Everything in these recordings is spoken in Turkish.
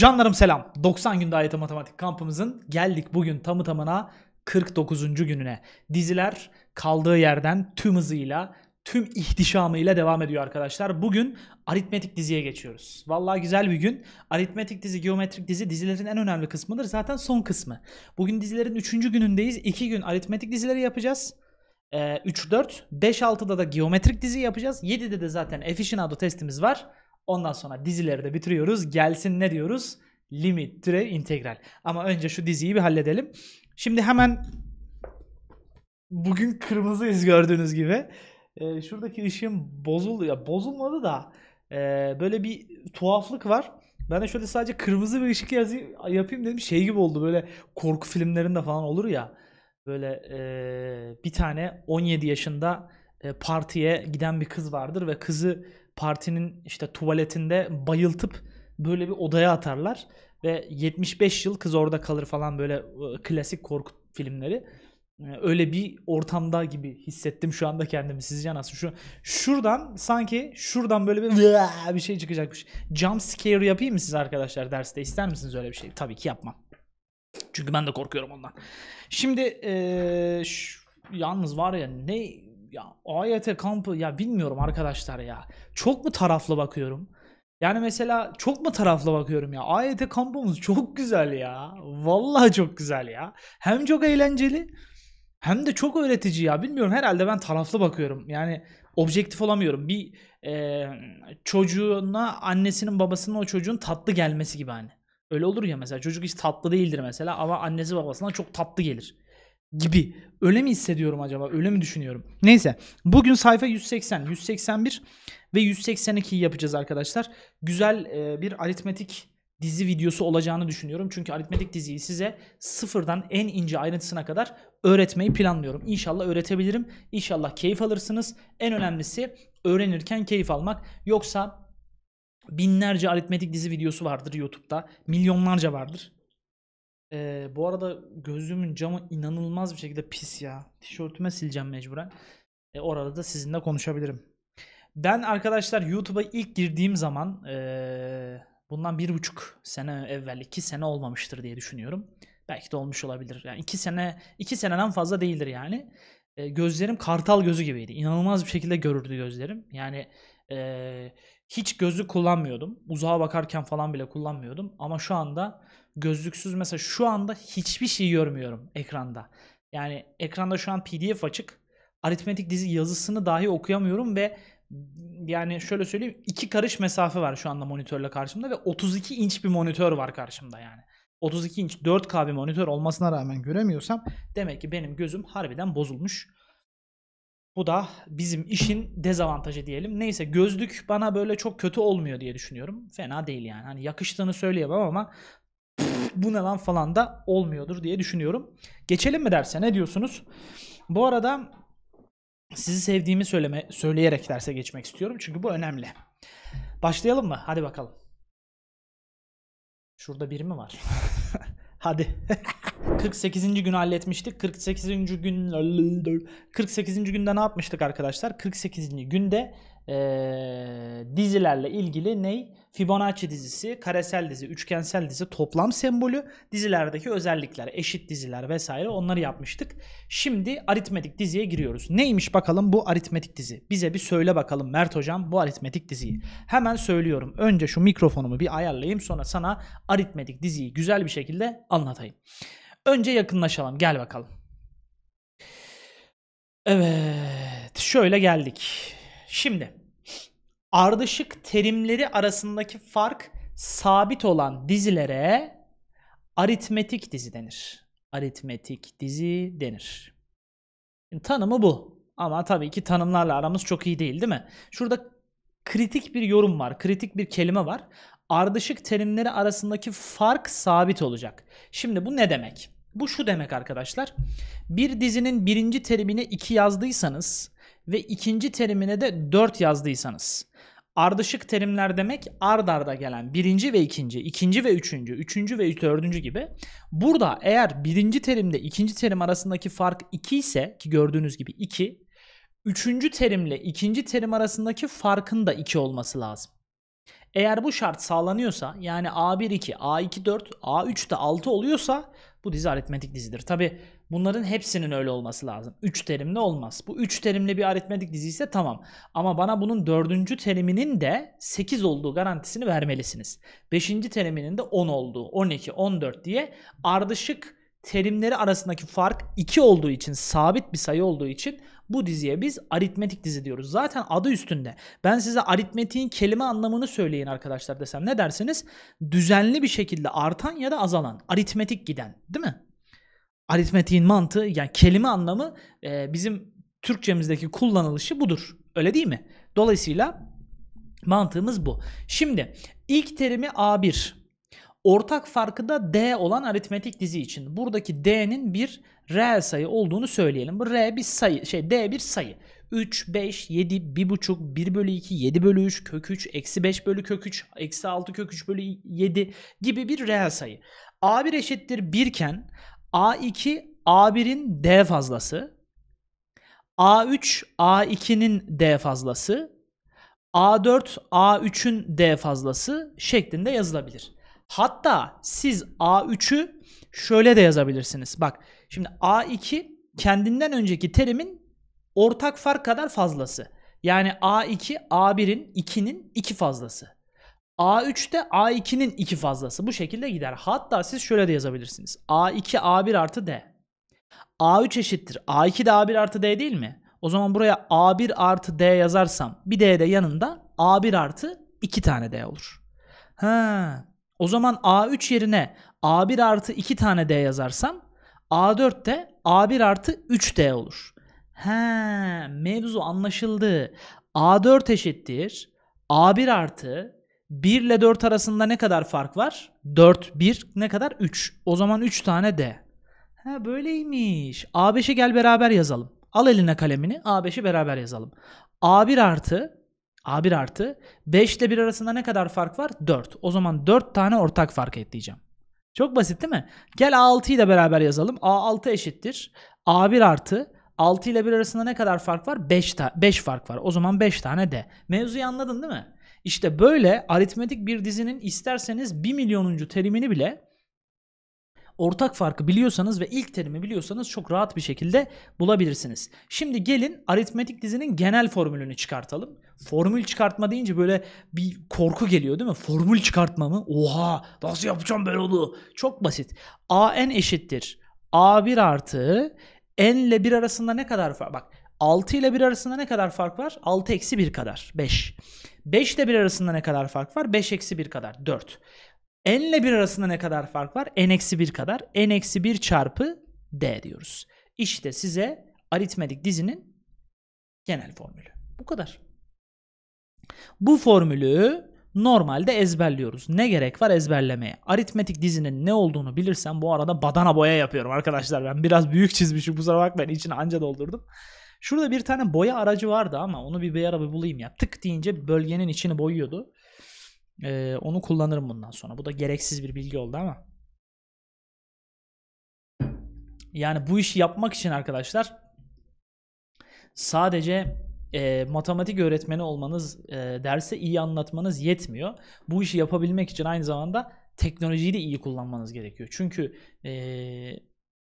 Canlarım selam. 90 günde ayete matematik kampımızın geldik bugün tamı tamına 49. gününe. Diziler kaldığı yerden tüm hızıyla, tüm ihtişamıyla devam ediyor arkadaşlar. Bugün aritmetik diziye geçiyoruz. Vallahi güzel bir gün. Aritmetik dizi, geometrik dizi dizilerin en önemli kısmıdır. Zaten son kısmı. Bugün dizilerin 3. günündeyiz. 2 gün aritmetik dizileri yapacağız. 3-4, ee, 5-6'da da geometrik dizi yapacağız. 7'de de zaten efficient adlı testimiz var. Ondan sonra dizileri de bitiriyoruz. Gelsin ne diyoruz? Limit türev integral. Ama önce şu diziyi bir halledelim. Şimdi hemen bugün kırmızıyız gördüğünüz gibi. Ee, şuradaki ışığım ya Bozulmadı da e, böyle bir tuhaflık var. Ben de şöyle sadece kırmızı bir ışık yazayım, yapayım dedim. Şey gibi oldu böyle korku filmlerinde falan olur ya. Böyle e, bir tane 17 yaşında e, partiye giden bir kız vardır ve kızı partinin işte tuvaletinde bayıltıp böyle bir odaya atarlar ve 75 yıl kız orada kalır falan böyle e, klasik korku filmleri. E, öyle bir ortamda gibi hissettim şu anda kendimi. Sizce nasıl? Şu şuradan sanki şuradan böyle bir bir şey çıkacakmış. Jump scare yapayım mı siz arkadaşlar derste? İster misiniz öyle bir şey? Tabii ki yapmam. Çünkü ben de korkuyorum ondan. Şimdi ee, şu, yalnız var ya ne ya AYT kampı ya bilmiyorum arkadaşlar ya. Çok mu taraflı bakıyorum? Yani mesela çok mu taraflı bakıyorum ya? AYT kampımız çok güzel ya. Vallahi çok güzel ya. Hem çok eğlenceli hem de çok öğretici ya. Bilmiyorum herhalde ben taraflı bakıyorum. Yani objektif olamıyorum. Bir e, çocuğuna annesinin babasının o çocuğun tatlı gelmesi gibi hani. Öyle olur ya mesela çocuk hiç tatlı değildir mesela ama annesi babasına çok tatlı gelir gibi. Öyle mi hissediyorum acaba? Öyle mi düşünüyorum? Neyse. Bugün sayfa 180, 181 ve 182 yapacağız arkadaşlar. Güzel e, bir aritmetik dizi videosu olacağını düşünüyorum. Çünkü aritmetik diziyi size sıfırdan en ince ayrıntısına kadar öğretmeyi planlıyorum. İnşallah öğretebilirim. İnşallah keyif alırsınız. En önemlisi öğrenirken keyif almak. Yoksa binlerce aritmetik dizi videosu vardır YouTube'da. Milyonlarca vardır. Ee, bu arada gözümün camı inanılmaz bir şekilde pis ya. Tişörtüme sileceğim mecburen. E, orada da sizinle konuşabilirim. Ben arkadaşlar YouTube'a ilk girdiğim zaman e, bundan bir buçuk sene evvel iki sene olmamıştır diye düşünüyorum. Belki de olmuş olabilir. Yani iki sene iki seneden fazla değildir yani. E, gözlerim kartal gözü gibiydi. İnanılmaz bir şekilde görürdü gözlerim. Yani e, hiç gözlük kullanmıyordum. Uzağa bakarken falan bile kullanmıyordum. Ama şu anda gözlüksüz mesela şu anda hiçbir şey görmüyorum ekranda. Yani ekranda şu an PDF açık. Aritmetik dizi yazısını dahi okuyamıyorum ve yani şöyle söyleyeyim iki karış mesafe var şu anda monitörle karşımda ve 32 inç bir monitör var karşımda yani. 32 inç 4K bir monitör olmasına rağmen göremiyorsam demek ki benim gözüm harbiden bozulmuş. Bu da bizim işin dezavantajı diyelim. Neyse gözlük bana böyle çok kötü olmuyor diye düşünüyorum. Fena değil yani. Hani yakıştığını söyleyemem ama bu ne lan falan da olmuyordur diye düşünüyorum. Geçelim mi derse ne diyorsunuz? Bu arada sizi sevdiğimi söyleme, söyleyerek derse geçmek istiyorum çünkü bu önemli. Başlayalım mı? Hadi bakalım. Şurada bir mi var? Hadi. 48. günü halletmiştik. 48. gün 48. günde ne yapmıştık arkadaşlar? 48. günde e, dizilerle ilgili ney? Fibonacci dizisi, karesel dizi, üçgensel dizi, toplam sembolü, dizilerdeki özellikler, eşit diziler vesaire onları yapmıştık. Şimdi aritmetik diziye giriyoruz. Neymiş bakalım bu aritmetik dizi? Bize bir söyle bakalım Mert hocam bu aritmetik diziyi. Hemen söylüyorum. Önce şu mikrofonumu bir ayarlayayım sonra sana aritmetik diziyi güzel bir şekilde anlatayım. Önce yakınlaşalım. Gel bakalım. Evet, şöyle geldik. Şimdi ardışık terimleri arasındaki fark sabit olan dizilere aritmetik dizi denir. Aritmetik dizi denir. Şimdi tanımı bu. Ama tabii ki tanımlarla aramız çok iyi değil değil mi? Şurada kritik bir yorum var, kritik bir kelime var. Ardışık terimleri arasındaki fark sabit olacak. Şimdi bu ne demek? Bu şu demek arkadaşlar. Bir dizinin birinci terimine 2 yazdıysanız ve ikinci terimine de 4 yazdıysanız Ardışık terimler demek ard arda gelen birinci ve ikinci, ikinci ve üçüncü, üçüncü ve dördüncü gibi. Burada eğer birinci terimde ikinci terim arasındaki fark 2 ise ki gördüğünüz gibi 2, üçüncü terimle ikinci terim arasındaki farkın da 2 olması lazım. Eğer bu şart sağlanıyorsa yani A1 2, A2 4, A3 de 6 oluyorsa bu dizi aritmetik dizidir. Tabi Bunların hepsinin öyle olması lazım. 3 terimli olmaz. Bu 3 terimli bir aritmetik dizi ise tamam. Ama bana bunun 4. teriminin de 8 olduğu garantisini vermelisiniz. 5. teriminin de 10 olduğu, 12, 14 diye ardışık terimleri arasındaki fark 2 olduğu için, sabit bir sayı olduğu için bu diziye biz aritmetik dizi diyoruz. Zaten adı üstünde. Ben size aritmetiğin kelime anlamını söyleyin arkadaşlar desem ne dersiniz? Düzenli bir şekilde artan ya da azalan, aritmetik giden değil mi? aritmetiğin mantığı yani kelime anlamı e, bizim Türkçemizdeki kullanılışı budur. Öyle değil mi? Dolayısıyla mantığımız bu. Şimdi ilk terimi A1. Ortak farkı da D olan aritmetik dizi için. Buradaki D'nin bir reel sayı olduğunu söyleyelim. Bu R bir sayı, şey D bir sayı. 3, 5, 7, 1,5, 1 bölü 2, 7 bölü 3, kök 3, eksi 5 bölü kök 3, eksi 6 kök 3 bölü 7 gibi bir reel sayı. A1 eşittir 1 iken A2 A1'in D fazlası. A3 A2'nin D fazlası. A4 A3'ün D fazlası şeklinde yazılabilir. Hatta siz A3'ü şöyle de yazabilirsiniz. Bak şimdi A2 kendinden önceki terimin ortak fark kadar fazlası. Yani A2 A1'in 2'nin 2 fazlası. A3'te A2'nin iki fazlası. Bu şekilde gider. Hatta siz şöyle de yazabilirsiniz. A2 A1 artı D. A3 eşittir. A2 de A1 artı D değil mi? O zaman buraya A1 artı D yazarsam bir D de yanında A1 artı 2 tane D olur. Ha. O zaman A3 yerine A1 artı 2 tane D yazarsam A4 de A1 artı 3D olur. He, mevzu anlaşıldı. A4 eşittir. A1 artı 1 ile 4 arasında ne kadar fark var? 4, 1 ne kadar? 3. O zaman 3 tane D. Ha böyleymiş. A5'e gel beraber yazalım. Al eline kalemini A5'i beraber yazalım. A1 artı A1 artı 5 ile 1 arasında ne kadar fark var? 4. O zaman 4 tane ortak fark ekleyeceğim. Çok basit değil mi? Gel A6'yı da beraber yazalım. A6 eşittir. A1 artı 6 ile 1 arasında ne kadar fark var? 5, ta 5 fark var. O zaman 5 tane D. Mevzuyu anladın değil mi? İşte böyle aritmetik bir dizinin isterseniz 1 milyonuncu terimini bile ortak farkı biliyorsanız ve ilk terimi biliyorsanız çok rahat bir şekilde bulabilirsiniz. Şimdi gelin aritmetik dizinin genel formülünü çıkartalım. Formül çıkartma deyince böyle bir korku geliyor değil mi? Formül çıkartma mı? Oha nasıl yapacağım ben onu? Çok basit. AN eşittir. A1 artı N ile 1 arasında ne kadar fark? Bak 6 ile 1 arasında ne kadar fark var? 6 eksi 1 kadar. 5. 5 ile 1 arasında ne kadar fark var? 5 eksi 1 kadar. 4. N ile 1 arasında ne kadar fark var? N eksi 1 kadar. N eksi 1 çarpı D diyoruz. İşte size aritmetik dizinin genel formülü. Bu kadar. Bu formülü normalde ezberliyoruz. Ne gerek var ezberlemeye? Aritmetik dizinin ne olduğunu bilirsem bu arada badana boya yapıyorum arkadaşlar. Ben biraz büyük çizmişim kusura bakmayın içini anca doldurdum. Şurada bir tane boya aracı vardı ama onu bir, bir bir bulayım ya. Tık deyince bölgenin içini boyuyordu. Ee, onu kullanırım bundan sonra. Bu da gereksiz bir bilgi oldu ama. Yani bu işi yapmak için arkadaşlar sadece e, matematik öğretmeni olmanız, e, derse iyi anlatmanız yetmiyor. Bu işi yapabilmek için aynı zamanda teknolojiyi de iyi kullanmanız gerekiyor. Çünkü e,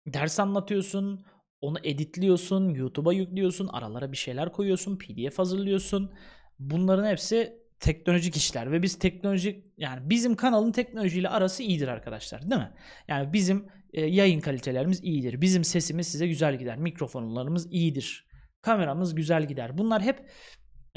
ders anlatıyorsun, onu editliyorsun, YouTube'a yüklüyorsun, aralara bir şeyler koyuyorsun, PDF hazırlıyorsun. Bunların hepsi teknolojik işler ve biz teknolojik yani bizim kanalın teknolojiyle arası iyidir arkadaşlar değil mi? Yani bizim e, yayın kalitelerimiz iyidir. Bizim sesimiz size güzel gider. Mikrofonlarımız iyidir. Kameramız güzel gider. Bunlar hep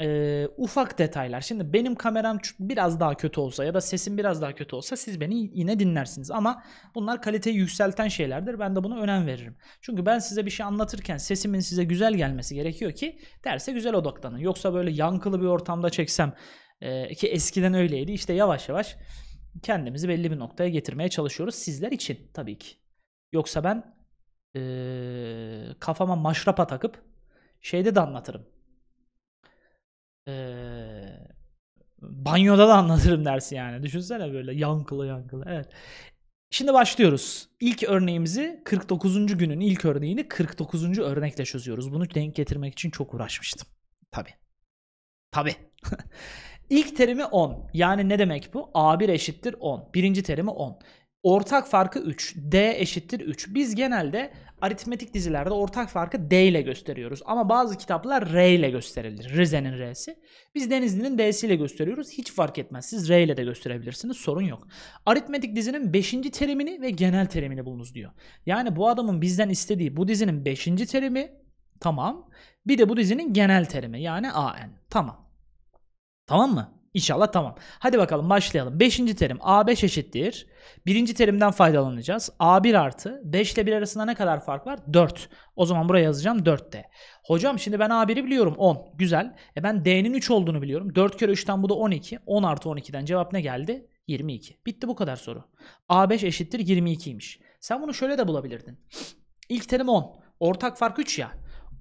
e, ufak detaylar. Şimdi benim kameram biraz daha kötü olsa ya da sesim biraz daha kötü olsa siz beni yine dinlersiniz. Ama bunlar kaliteyi yükselten şeylerdir. Ben de buna önem veririm. Çünkü ben size bir şey anlatırken sesimin size güzel gelmesi gerekiyor ki derse güzel odaklanın. Yoksa böyle yankılı bir ortamda çeksem e, ki eskiden öyleydi. İşte yavaş yavaş kendimizi belli bir noktaya getirmeye çalışıyoruz sizler için tabii ki. Yoksa ben e, kafama maşrapa takıp şeyde de anlatırım ee, banyoda da anlatırım dersi yani. Düşünsene böyle yankılı yankılı. Evet. Şimdi başlıyoruz. İlk örneğimizi 49. günün ilk örneğini 49. örnekle çözüyoruz. Bunu denk getirmek için çok uğraşmıştım. Tabi. Tabi. İlk terimi 10. Yani ne demek bu? A1 eşittir 10. Birinci terimi 10. Ortak farkı 3. D eşittir 3. Biz genelde aritmetik dizilerde ortak farkı D ile gösteriyoruz. Ama bazı kitaplar R ile gösterilir. Rize'nin R'si. Biz Denizli'nin D'si ile gösteriyoruz. Hiç fark etmez. Siz R ile de gösterebilirsiniz. Sorun yok. Aritmetik dizinin 5. terimini ve genel terimini bulunuz diyor. Yani bu adamın bizden istediği bu dizinin 5. terimi tamam. Bir de bu dizinin genel terimi yani AN. Tamam. Tamam mı? İnşallah tamam. Hadi bakalım başlayalım. Beşinci terim A5 eşittir. Birinci terimden faydalanacağız. A1 artı 5 ile 1 arasında ne kadar fark var? 4. O zaman buraya yazacağım 4 de. Hocam şimdi ben A1'i biliyorum 10. Güzel. E ben D'nin 3 olduğunu biliyorum. 4 kere 3'ten bu da 12. 10 artı 12'den cevap ne geldi? 22. Bitti bu kadar soru. A5 eşittir 22'ymiş. Sen bunu şöyle de bulabilirdin. İlk terim 10. Ortak fark 3 ya.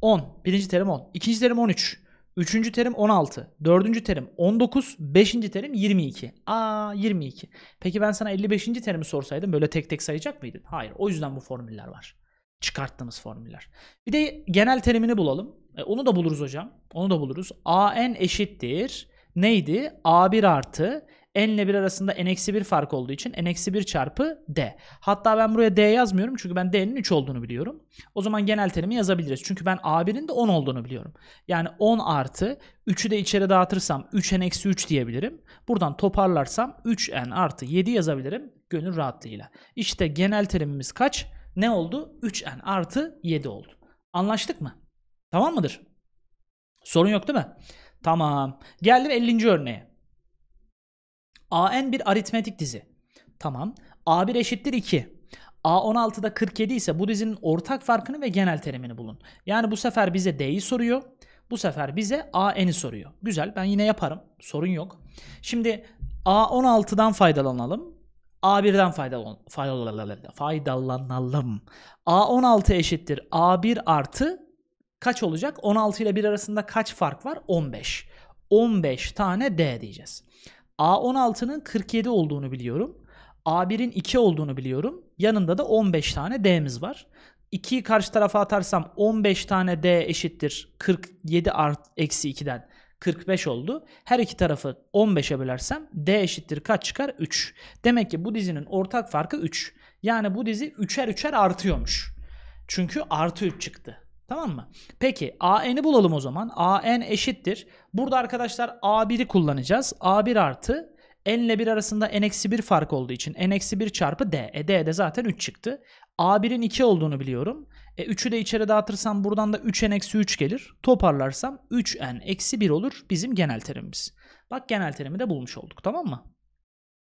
10. Birinci terim 10. İkinci terim 13. Üçüncü terim 16. Dördüncü terim 19. Beşinci terim 22. Aa 22. Peki ben sana 55. terimi sorsaydım böyle tek tek sayacak mıydın? Hayır. O yüzden bu formüller var. Çıkarttığımız formüller. Bir de genel terimini bulalım. E, onu da buluruz hocam. Onu da buluruz. AN eşittir. Neydi? A1 artı n ile 1 arasında n-1 fark olduğu için n-1 çarpı d. Hatta ben buraya d yazmıyorum çünkü ben d'nin 3 olduğunu biliyorum. O zaman genel terimi yazabiliriz. Çünkü ben a1'in de 10 olduğunu biliyorum. Yani 10 artı 3'ü de içeri dağıtırsam 3n-3 diyebilirim. Buradan toparlarsam 3n artı 7 yazabilirim gönül rahatlığıyla. İşte genel terimimiz kaç? Ne oldu? 3n artı 7 oldu. Anlaştık mı? Tamam mıdır? Sorun yok değil mi? Tamam. Geldim 50. örneğe. AN bir aritmetik dizi. Tamam. A1 eşittir 2. A16'da 47 ise bu dizinin ortak farkını ve genel terimini bulun. Yani bu sefer bize D'yi soruyor. Bu sefer bize AN'i soruyor. Güzel ben yine yaparım. Sorun yok. Şimdi A16'dan faydalanalım. A1'den faydalan, faydalanalım. A16 eşittir A1 artı kaç olacak? 16 ile 1 arasında kaç fark var? 15. 15 tane D diyeceğiz. A16'nın 47 olduğunu biliyorum. A1'in 2 olduğunu biliyorum. Yanında da 15 tane D'miz var. 2'yi karşı tarafa atarsam 15 tane D eşittir 47 art eksi 2'den 45 oldu. Her iki tarafı 15'e bölersem D eşittir kaç çıkar? 3. Demek ki bu dizinin ortak farkı 3. Yani bu dizi 3'er 3'er artıyormuş. Çünkü artı 3 çıktı. Tamam mı? Peki AN'i bulalım o zaman. AN eşittir. Burada arkadaşlar A1'i kullanacağız. A1 artı n ile 1 arasında n-1 fark olduğu için n-1 çarpı d. E d de zaten 3 çıktı. A1'in 2 olduğunu biliyorum. E 3'ü de içeri dağıtırsam buradan da 3n-3 gelir. Toparlarsam 3n-1 olur bizim genel terimimiz. Bak genel terimi de bulmuş olduk tamam mı?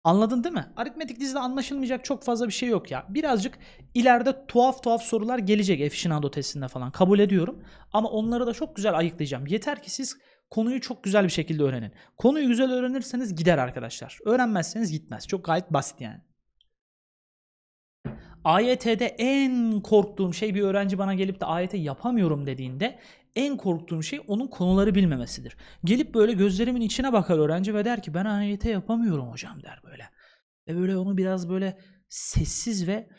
Anladın değil mi? Aritmetik dizide anlaşılmayacak çok fazla bir şey yok ya. Birazcık ileride tuhaf tuhaf sorular gelecek efşinado testinde falan. Kabul ediyorum. Ama onları da çok güzel ayıklayacağım. Yeter ki siz konuyu çok güzel bir şekilde öğrenin. Konuyu güzel öğrenirseniz gider arkadaşlar. Öğrenmezseniz gitmez. Çok gayet basit yani. AYT'de en korktuğum şey bir öğrenci bana gelip de AYT yapamıyorum dediğinde en korktuğum şey onun konuları bilmemesidir. Gelip böyle gözlerimin içine bakar öğrenci ve der ki ben AYT yapamıyorum hocam der böyle. Ve böyle onu biraz böyle sessiz ve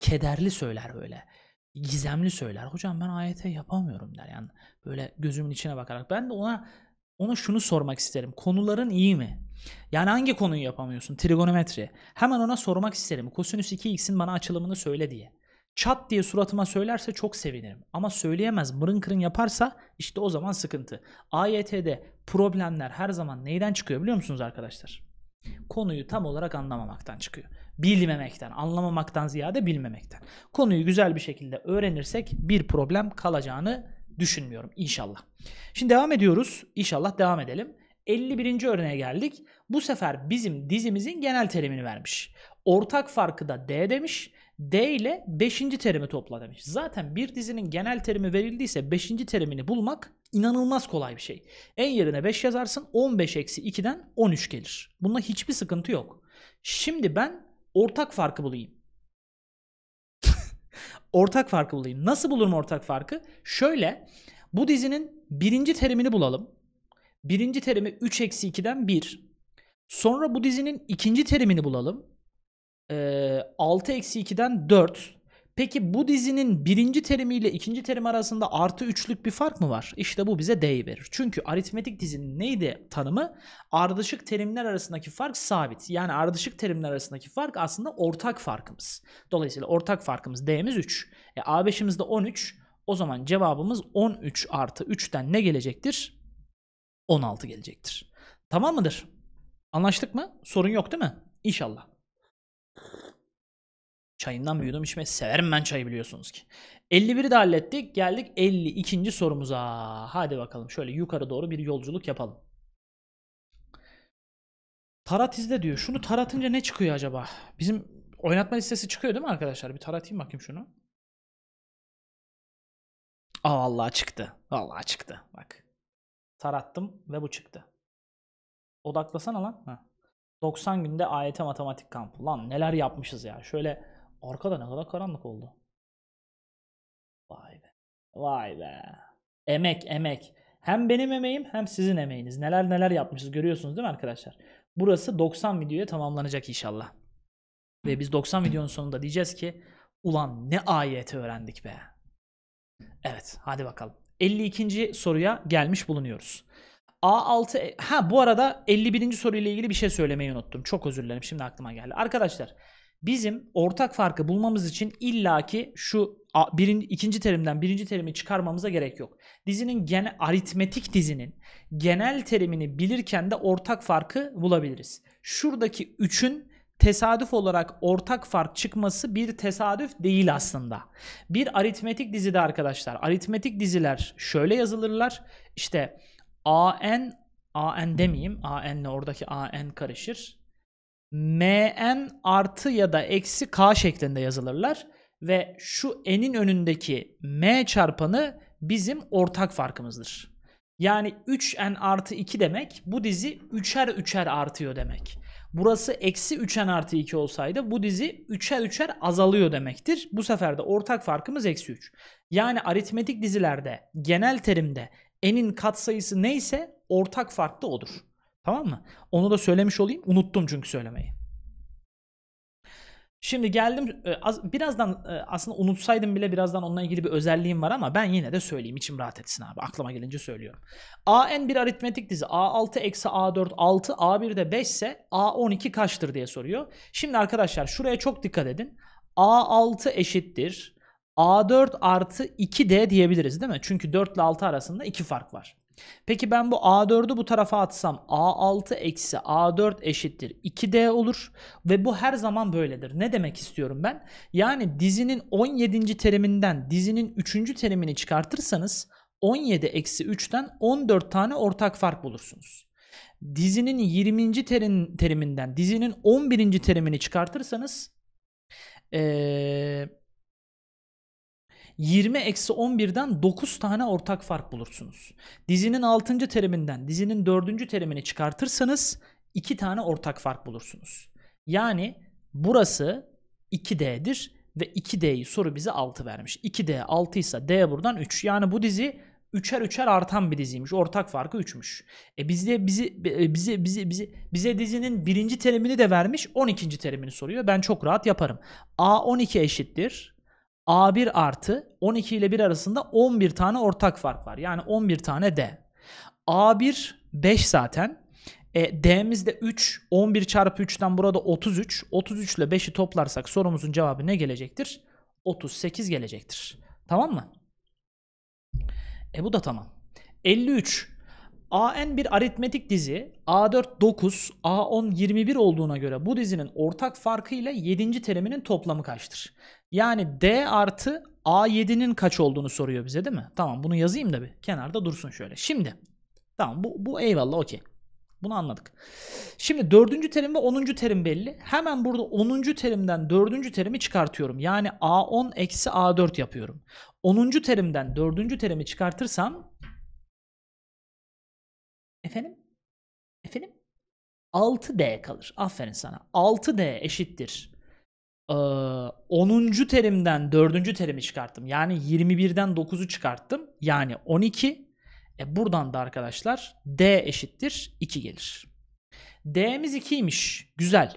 kederli söyler böyle. Gizemli söyler. Hocam ben AYT yapamıyorum der yani. Böyle gözümün içine bakarak. Ben de ona ona şunu sormak isterim. Konuların iyi mi? Yani hangi konuyu yapamıyorsun? Trigonometri. Hemen ona sormak isterim. Kosinüs 2x'in bana açılımını söyle diye. Çat diye suratıma söylerse çok sevinirim. Ama söyleyemez mırın kırın yaparsa işte o zaman sıkıntı. AYT'de problemler her zaman neyden çıkıyor biliyor musunuz arkadaşlar? Konuyu tam olarak anlamamaktan çıkıyor. Bilmemekten, anlamamaktan ziyade bilmemekten. Konuyu güzel bir şekilde öğrenirsek bir problem kalacağını düşünmüyorum inşallah. Şimdi devam ediyoruz. İnşallah devam edelim. 51. örneğe geldik. Bu sefer bizim dizimizin genel terimini vermiş. Ortak farkı da D demiş. D ile 5. terimi topla demiş. Zaten bir dizinin genel terimi verildiyse 5. terimini bulmak inanılmaz kolay bir şey. En yerine 5 yazarsın 15 eksi 2'den 13 gelir. Bunda hiçbir sıkıntı yok. Şimdi ben ortak farkı bulayım. ortak farkı bulayım. Nasıl bulurum ortak farkı? Şöyle bu dizinin birinci terimini bulalım. Birinci terimi 3 eksi 2'den 1. Sonra bu dizinin ikinci terimini bulalım. 6 eksi 2'den 4. Peki bu dizinin birinci terimiyle ikinci terim arasında artı üçlük bir fark mı var? İşte bu bize D'yi verir. Çünkü aritmetik dizinin neydi tanımı? Ardışık terimler arasındaki fark sabit. Yani ardışık terimler arasındaki fark aslında ortak farkımız. Dolayısıyla ortak farkımız D'miz 3. E, A5'imiz de 13. O zaman cevabımız 13 artı 3'ten ne gelecektir? 16 gelecektir. Tamam mıdır? Anlaştık mı? Sorun yok değil mi? İnşallah. Çayından büyüdüm içme severim ben çayı biliyorsunuz ki. 51'i de hallettik. Geldik 52. sorumuza. Hadi bakalım şöyle yukarı doğru bir yolculuk yapalım. Tarat izle diyor. Şunu taratınca ne çıkıyor acaba? Bizim oynatma listesi çıkıyor değil mi arkadaşlar? Bir taratayım bakayım şunu. Aa vallahi çıktı. Vallahi çıktı. Bak. Tarattım ve bu çıktı. Odaklasana lan. Ha. 90 günde AYT matematik kampı. Lan neler yapmışız ya. Şöyle Arkada ne kadar karanlık oldu. Vay be. Vay be. Emek emek. Hem benim emeğim hem sizin emeğiniz. Neler neler yapmışız görüyorsunuz değil mi arkadaşlar? Burası 90 videoya tamamlanacak inşallah. Ve biz 90 videonun sonunda diyeceğiz ki ulan ne ayeti öğrendik be. Evet hadi bakalım. 52. soruya gelmiş bulunuyoruz. A6 ha bu arada 51. soruyla ilgili bir şey söylemeyi unuttum. Çok özür dilerim şimdi aklıma geldi. Arkadaşlar Bizim ortak farkı bulmamız için illaki şu birin, ikinci terimden birinci terimi çıkarmamıza gerek yok. Dizinin gene aritmetik dizinin genel terimini bilirken de ortak farkı bulabiliriz. Şuradaki 3'ün tesadüf olarak ortak fark çıkması bir tesadüf değil aslında. Bir aritmetik dizide arkadaşlar aritmetik diziler şöyle yazılırlar. İşte AN AN demeyeyim. AN'le oradaki AN karışır mn artı ya da eksi k şeklinde yazılırlar. Ve şu n'in önündeki m çarpanı bizim ortak farkımızdır. Yani 3n artı 2 demek bu dizi 3'er 3'er artıyor demek. Burası eksi 3n artı 2 olsaydı bu dizi 3'er 3'er azalıyor demektir. Bu sefer de ortak farkımız eksi 3. Yani aritmetik dizilerde genel terimde n'in katsayısı neyse ortak fark da odur. Tamam mı? Onu da söylemiş olayım. Unuttum çünkü söylemeyi. Şimdi geldim e, birazdan e, aslında unutsaydım bile birazdan onunla ilgili bir özelliğim var ama ben yine de söyleyeyim içim rahat etsin abi aklıma gelince söylüyorum. AN bir aritmetik dizi A6 eksi A4 6 A1 de 5 ise A12 kaçtır diye soruyor. Şimdi arkadaşlar şuraya çok dikkat edin. A6 eşittir A4 artı 2D diyebiliriz değil mi? Çünkü 4 ile 6 arasında 2 fark var. Peki ben bu A4'ü bu tarafa atsam A6 eksi A4 eşittir 2D olur ve bu her zaman böyledir. Ne demek istiyorum ben? Yani dizinin 17. teriminden dizinin 3. terimini çıkartırsanız 17 eksi 3'ten 14 tane ortak fark bulursunuz. Dizinin 20. Terin, teriminden dizinin 11. terimini çıkartırsanız ee, 20-11'den 9 tane ortak fark bulursunuz. Dizinin 6. teriminden dizinin 4. terimini çıkartırsanız 2 tane ortak fark bulursunuz. Yani burası 2D'dir ve 2D'yi soru bize 6 vermiş. 2D 6 ise D buradan 3. Yani bu dizi üçer üçer artan bir diziymiş. Ortak farkı 3'müş. E bize bizi bize bize bize bize dizinin birinci terimini de vermiş, 12. terimini soruyor. Ben çok rahat yaparım. A 12 eşittir A1 artı 12 ile 1 arasında 11 tane ortak fark var. Yani 11 tane D. A1 5 zaten. E, D'miz de 3. 11 çarpı 3'ten burada 33. 33 ile 5'i toplarsak sorumuzun cevabı ne gelecektir? 38 gelecektir. Tamam mı? E bu da tamam. 53 AN bir aritmetik dizi A4 9, A10 21 olduğuna göre bu dizinin ortak farkı ile 7. teriminin toplamı kaçtır? Yani D artı A7'nin kaç olduğunu soruyor bize değil mi? Tamam bunu yazayım da bir kenarda dursun şöyle. Şimdi tamam bu, bu eyvallah okey. Bunu anladık. Şimdi dördüncü terim ve onuncu terim belli. Hemen burada onuncu terimden dördüncü terimi çıkartıyorum. Yani A10 eksi A4 yapıyorum. Onuncu terimden dördüncü terimi çıkartırsam Efendim? Efendim? 6D kalır. Aferin sana. 6D eşittir. Ee, 10. terimden 4. terimi çıkarttım. Yani 21'den 9'u çıkarttım. Yani 12. E buradan da arkadaşlar D eşittir 2 gelir. D'miz 2'ymiş. Güzel.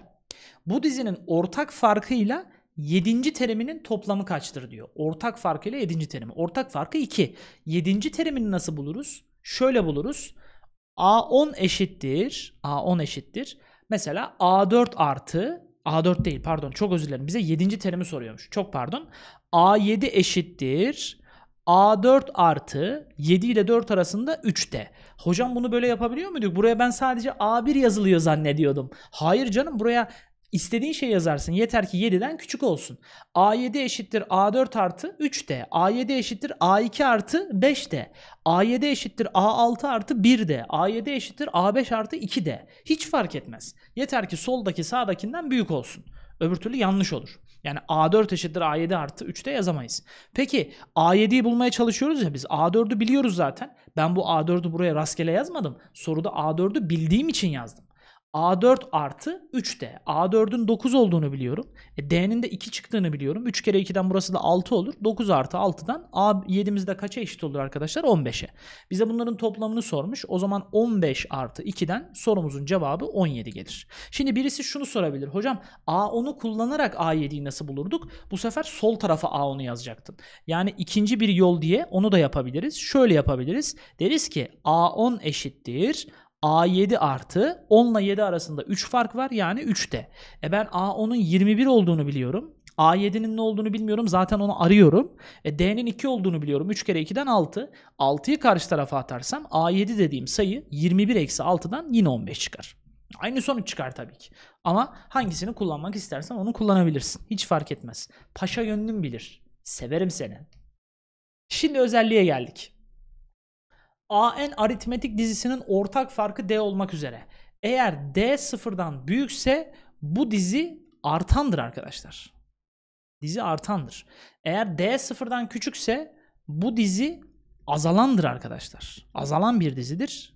Bu dizinin ortak farkıyla 7. teriminin toplamı kaçtır diyor. Ortak farkıyla 7. terimi. Ortak farkı 2. 7. terimini nasıl buluruz? Şöyle buluruz. A10 eşittir. A10 eşittir. Mesela A4 artı A4 değil pardon çok özür dilerim. Bize 7. terimi soruyormuş. Çok pardon. A7 eşittir. A4 artı 7 ile 4 arasında 3'te. Hocam bunu böyle yapabiliyor muyduk? Buraya ben sadece A1 yazılıyor zannediyordum. Hayır canım buraya İstediğin şey yazarsın. Yeter ki 7'den küçük olsun. A7 eşittir A4 artı 3D. A7 eşittir A2 artı 5D. A7 eşittir A6 artı 1D. A7 eşittir A5 artı 2D. Hiç fark etmez. Yeter ki soldaki sağdakinden büyük olsun. Öbür türlü yanlış olur. Yani A4 eşittir A7 artı 3'te yazamayız. Peki A7'yi bulmaya çalışıyoruz ya biz. A4'ü biliyoruz zaten. Ben bu A4'ü buraya rastgele yazmadım. Soruda A4'ü bildiğim için yazdım. A4 artı 3D. A4'ün 9 olduğunu biliyorum. E, D'nin de 2 çıktığını biliyorum. 3 kere 2'den burası da 6 olur. 9 artı 6'dan A7'miz de kaça eşit olur arkadaşlar? 15'e. Bize bunların toplamını sormuş. O zaman 15 artı 2'den sorumuzun cevabı 17 gelir. Şimdi birisi şunu sorabilir. Hocam A10'u kullanarak A7'yi nasıl bulurduk? Bu sefer sol tarafa A10'u yazacaktın. Yani ikinci bir yol diye onu da yapabiliriz. Şöyle yapabiliriz. Deriz ki A10 eşittir A7 artı 10 ile 7 arasında 3 fark var yani 3'te. E ben A10'un 21 olduğunu biliyorum. A7'nin ne olduğunu bilmiyorum. Zaten onu arıyorum. E, D'nin 2 olduğunu biliyorum. 3 kere 2'den 6. 6'yı karşı tarafa atarsam A7 dediğim sayı 21 eksi 6'dan yine 15 çıkar. Aynı sonuç çıkar tabii ki. Ama hangisini kullanmak istersen onu kullanabilirsin. Hiç fark etmez. Paşa gönlüm bilir. Severim seni. Şimdi özelliğe geldik. AN aritmetik dizisinin ortak farkı D olmak üzere. Eğer D sıfırdan büyükse bu dizi artandır arkadaşlar. Dizi artandır. Eğer D sıfırdan küçükse bu dizi azalandır arkadaşlar. Azalan bir dizidir.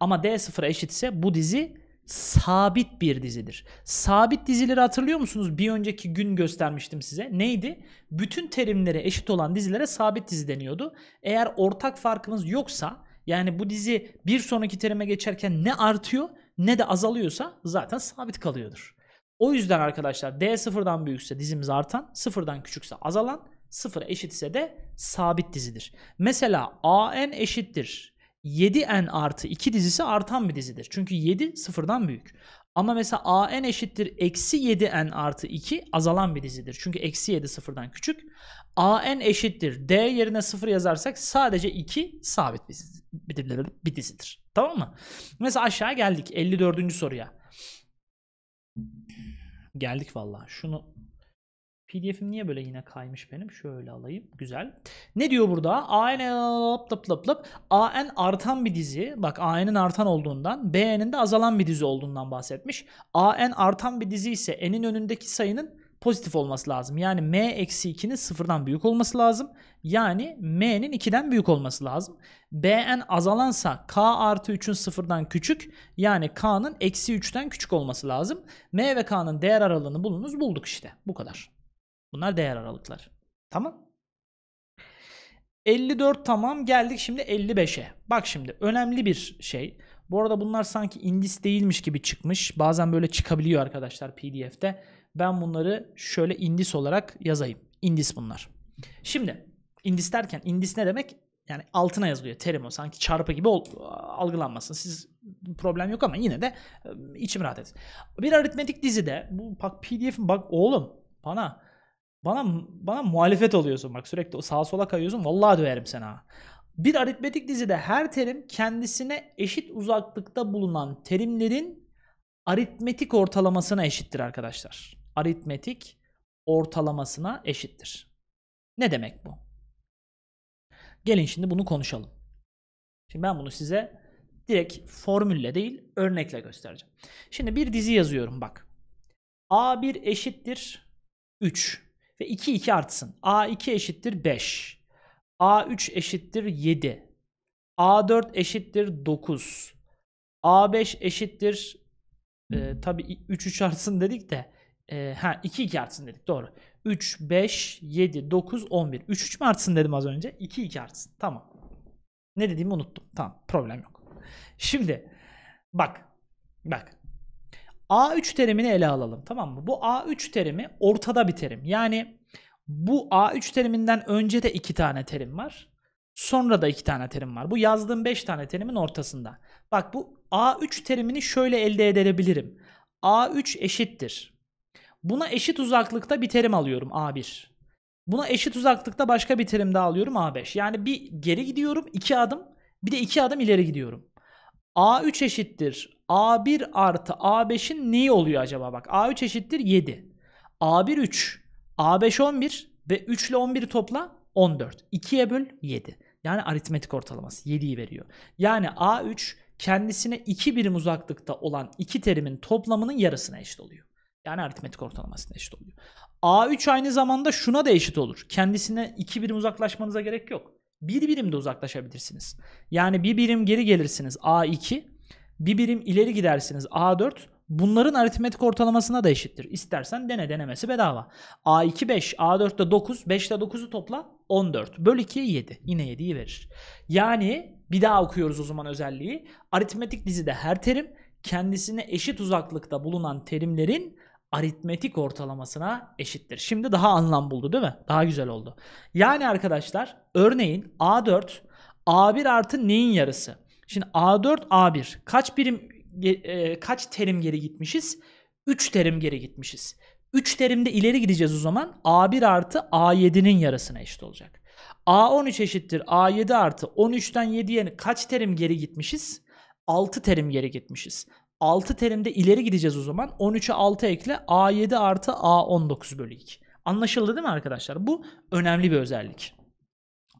Ama D sıfıra eşitse bu dizi sabit bir dizidir. Sabit dizileri hatırlıyor musunuz? Bir önceki gün göstermiştim size. Neydi? Bütün terimlere eşit olan dizilere sabit dizi deniyordu. Eğer ortak farkımız yoksa yani bu dizi bir sonraki terime geçerken ne artıyor ne de azalıyorsa zaten sabit kalıyordur. O yüzden arkadaşlar D sıfırdan büyükse dizimiz artan, sıfırdan küçükse azalan, sıfıra eşitse de sabit dizidir. Mesela AN eşittir 7n artı 2 dizisi artan bir dizidir. Çünkü 7 sıfırdan büyük. Ama mesela an eşittir eksi 7n artı 2 azalan bir dizidir. Çünkü eksi 7 sıfırdan küçük. an eşittir d yerine 0 yazarsak sadece 2 sabit bir dizidir. Tamam mı? Mesela aşağı geldik 54. soruya. Geldik vallahi. Şunu PDF'im niye böyle yine kaymış benim? Şöyle alayım. Güzel. Ne diyor burada? AN lap lap lap. AN artan bir dizi. Bak AN'in artan olduğundan, BN'in de azalan bir dizi olduğundan bahsetmiş. AN artan bir dizi ise N'in önündeki sayının pozitif olması lazım. Yani M eksi 2'nin sıfırdan büyük olması lazım. Yani M'nin 2'den büyük olması lazım. Bn azalansa K artı 3'ün sıfırdan küçük. Yani K'nın eksi 3'ten küçük olması lazım. M ve K'nın değer aralığını bulunuz bulduk işte. Bu kadar. Bunlar değer aralıklar. Tamam. 54 tamam geldik şimdi 55'e. Bak şimdi önemli bir şey. Bu arada bunlar sanki indis değilmiş gibi çıkmış. Bazen böyle çıkabiliyor arkadaşlar PDF'te. Ben bunları şöyle indis olarak yazayım. İndis bunlar. Şimdi indis derken indis ne demek? Yani altına yazılıyor terim o. Sanki çarpı gibi algılanmasın. Siz problem yok ama yine de ıı, içim rahat et. Bir aritmetik dizide bu bak PDF'in bak oğlum bana bana bana muhalefet oluyorsun bak sürekli sağa sola kayıyorsun vallahi döverim seni ha. Bir aritmetik dizide her terim kendisine eşit uzaklıkta bulunan terimlerin aritmetik ortalamasına eşittir arkadaşlar. Aritmetik ortalamasına eşittir. Ne demek bu? Gelin şimdi bunu konuşalım. Şimdi ben bunu size direkt formülle değil örnekle göstereceğim. Şimdi bir dizi yazıyorum bak. A1 eşittir 3 ve 2 2 artsın. A2 eşittir 5. A3 eşittir 7. A4 eşittir 9. A5 eşittir e, tabi 3 3 artsın dedik de e, ha 2 2 artsın dedik doğru. 3 5 7 9 11. 3 3 mü artsın dedim az önce. 2 2 artsın. Tamam. Ne dediğimi unuttum. Tamam problem yok. Şimdi bak bak A3 terimini ele alalım tamam mı? Bu A3 terimi ortada bir terim. Yani bu A3 teriminden önce de iki tane terim var. Sonra da iki tane terim var. Bu yazdığım beş tane terimin ortasında. Bak bu A3 terimini şöyle elde edebilirim. A3 eşittir. Buna eşit uzaklıkta bir terim alıyorum A1. Buna eşit uzaklıkta başka bir terim daha alıyorum A5. Yani bir geri gidiyorum iki adım bir de iki adım ileri gidiyorum. A3 eşittir A1 artı A5'in neyi oluyor acaba? Bak A3 eşittir 7. A1 3. A5 11 ve 3 ile 11'i topla 14. 2'ye böl 7. Yani aritmetik ortalaması 7'yi veriyor. Yani A3 kendisine 2 birim uzaklıkta olan iki terimin toplamının yarısına eşit oluyor. Yani aritmetik ortalamasına eşit oluyor. A3 aynı zamanda şuna da eşit olur. Kendisine 2 birim uzaklaşmanıza gerek yok. 1 bir birim de uzaklaşabilirsiniz. Yani 1 bir birim geri gelirsiniz A2 bir birim ileri gidersiniz A4 bunların aritmetik ortalamasına da eşittir. İstersen dene denemesi bedava. A2 5, a 4 de 9, 5 ile 9'u topla 14. Böl 2'ye 7. Yine 7'yi verir. Yani bir daha okuyoruz o zaman özelliği. Aritmetik dizide her terim kendisine eşit uzaklıkta bulunan terimlerin aritmetik ortalamasına eşittir. Şimdi daha anlam buldu değil mi? Daha güzel oldu. Yani arkadaşlar örneğin A4 A1 artı neyin yarısı? Şimdi A4 A1 kaç birim e, kaç terim geri gitmişiz? 3 terim geri gitmişiz. 3 terimde ileri gideceğiz o zaman. A1 artı A7'nin yarısına eşit olacak. A13 eşittir A7 artı 13'ten 7'ye kaç terim geri gitmişiz? 6 terim geri gitmişiz. 6 terimde ileri gideceğiz o zaman. 13'e 6 ekle A7 artı A19 bölü 2. Anlaşıldı değil mi arkadaşlar? Bu önemli bir özellik.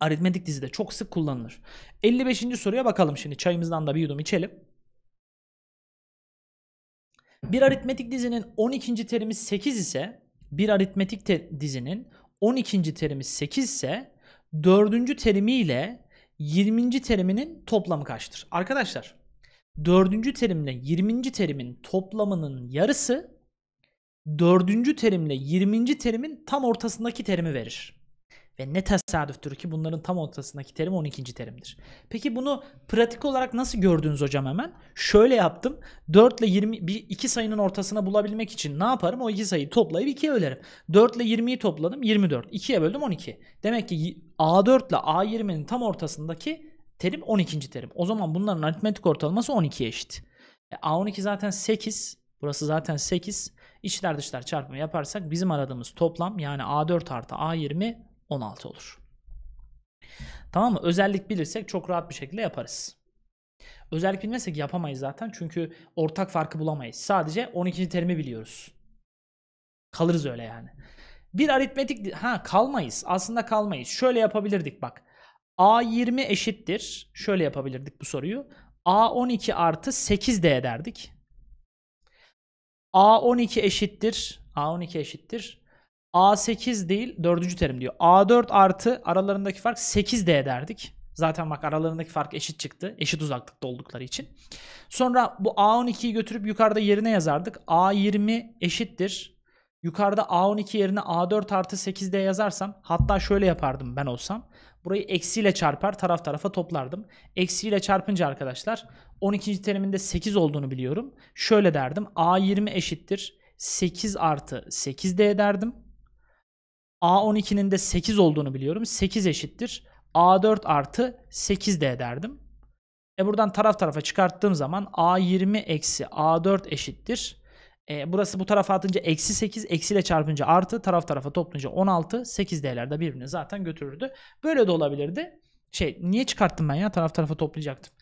Aritmetik dizide çok sık kullanılır. 55. soruya bakalım şimdi. Çayımızdan da bir yudum içelim. Bir aritmetik dizinin 12. terimi 8 ise bir aritmetik ter- dizinin 12. terimi 8 ise 4. terimi ile 20. teriminin toplamı kaçtır? Arkadaşlar 4. terimle 20. terimin toplamının yarısı 4. terimle 20. terimin tam ortasındaki terimi verir. Ve ne tesadüftür ki bunların tam ortasındaki terim 12. terimdir. Peki bunu pratik olarak nasıl gördünüz hocam hemen? Şöyle yaptım. 4 ile 20, bir, iki sayının ortasına bulabilmek için ne yaparım? O iki sayıyı toplayıp 2'ye bölerim. 4 ile 20'yi topladım 24. 2'ye böldüm 12. Demek ki A4 ile A20'nin tam ortasındaki terim 12. terim. O zaman bunların aritmetik ortalaması 12'ye eşit. E, A12 zaten 8. Burası zaten 8. İçler dışlar çarpımı yaparsak bizim aradığımız toplam yani A4 artı A20 16 olur. Tamam mı? Özellik bilirsek çok rahat bir şekilde yaparız. Özellik bilmezsek yapamayız zaten. Çünkü ortak farkı bulamayız. Sadece 12. terimi biliyoruz. Kalırız öyle yani. Bir aritmetik ha kalmayız. Aslında kalmayız. Şöyle yapabilirdik bak. A20 eşittir. Şöyle yapabilirdik bu soruyu. A12 artı 8D ederdik. A12 eşittir. A12 eşittir. A8 değil dördüncü terim diyor. A4 artı aralarındaki fark 8D derdik. Zaten bak aralarındaki fark eşit çıktı. Eşit uzaklıkta oldukları için. Sonra bu A12'yi götürüp yukarıda yerine yazardık. A20 eşittir. Yukarıda A12 yerine A4 artı 8D yazarsam hatta şöyle yapardım ben olsam. Burayı eksiyle çarpar taraf tarafa toplardım. Eksiyle çarpınca arkadaşlar 12. teriminde 8 olduğunu biliyorum. Şöyle derdim. A20 eşittir. 8 artı 8D derdim. A12'nin de 8 olduğunu biliyorum. 8 eşittir. A4 artı 8 de ederdim. E buradan taraf tarafa çıkarttığım zaman A20 eksi A4 eşittir. E burası bu tarafa atınca eksi 8, eksiyle çarpınca artı, taraf tarafa toplayınca 16, 8 D'ler de birbirini zaten götürürdü. Böyle de olabilirdi. Şey niye çıkarttım ben ya taraf tarafa toplayacaktım.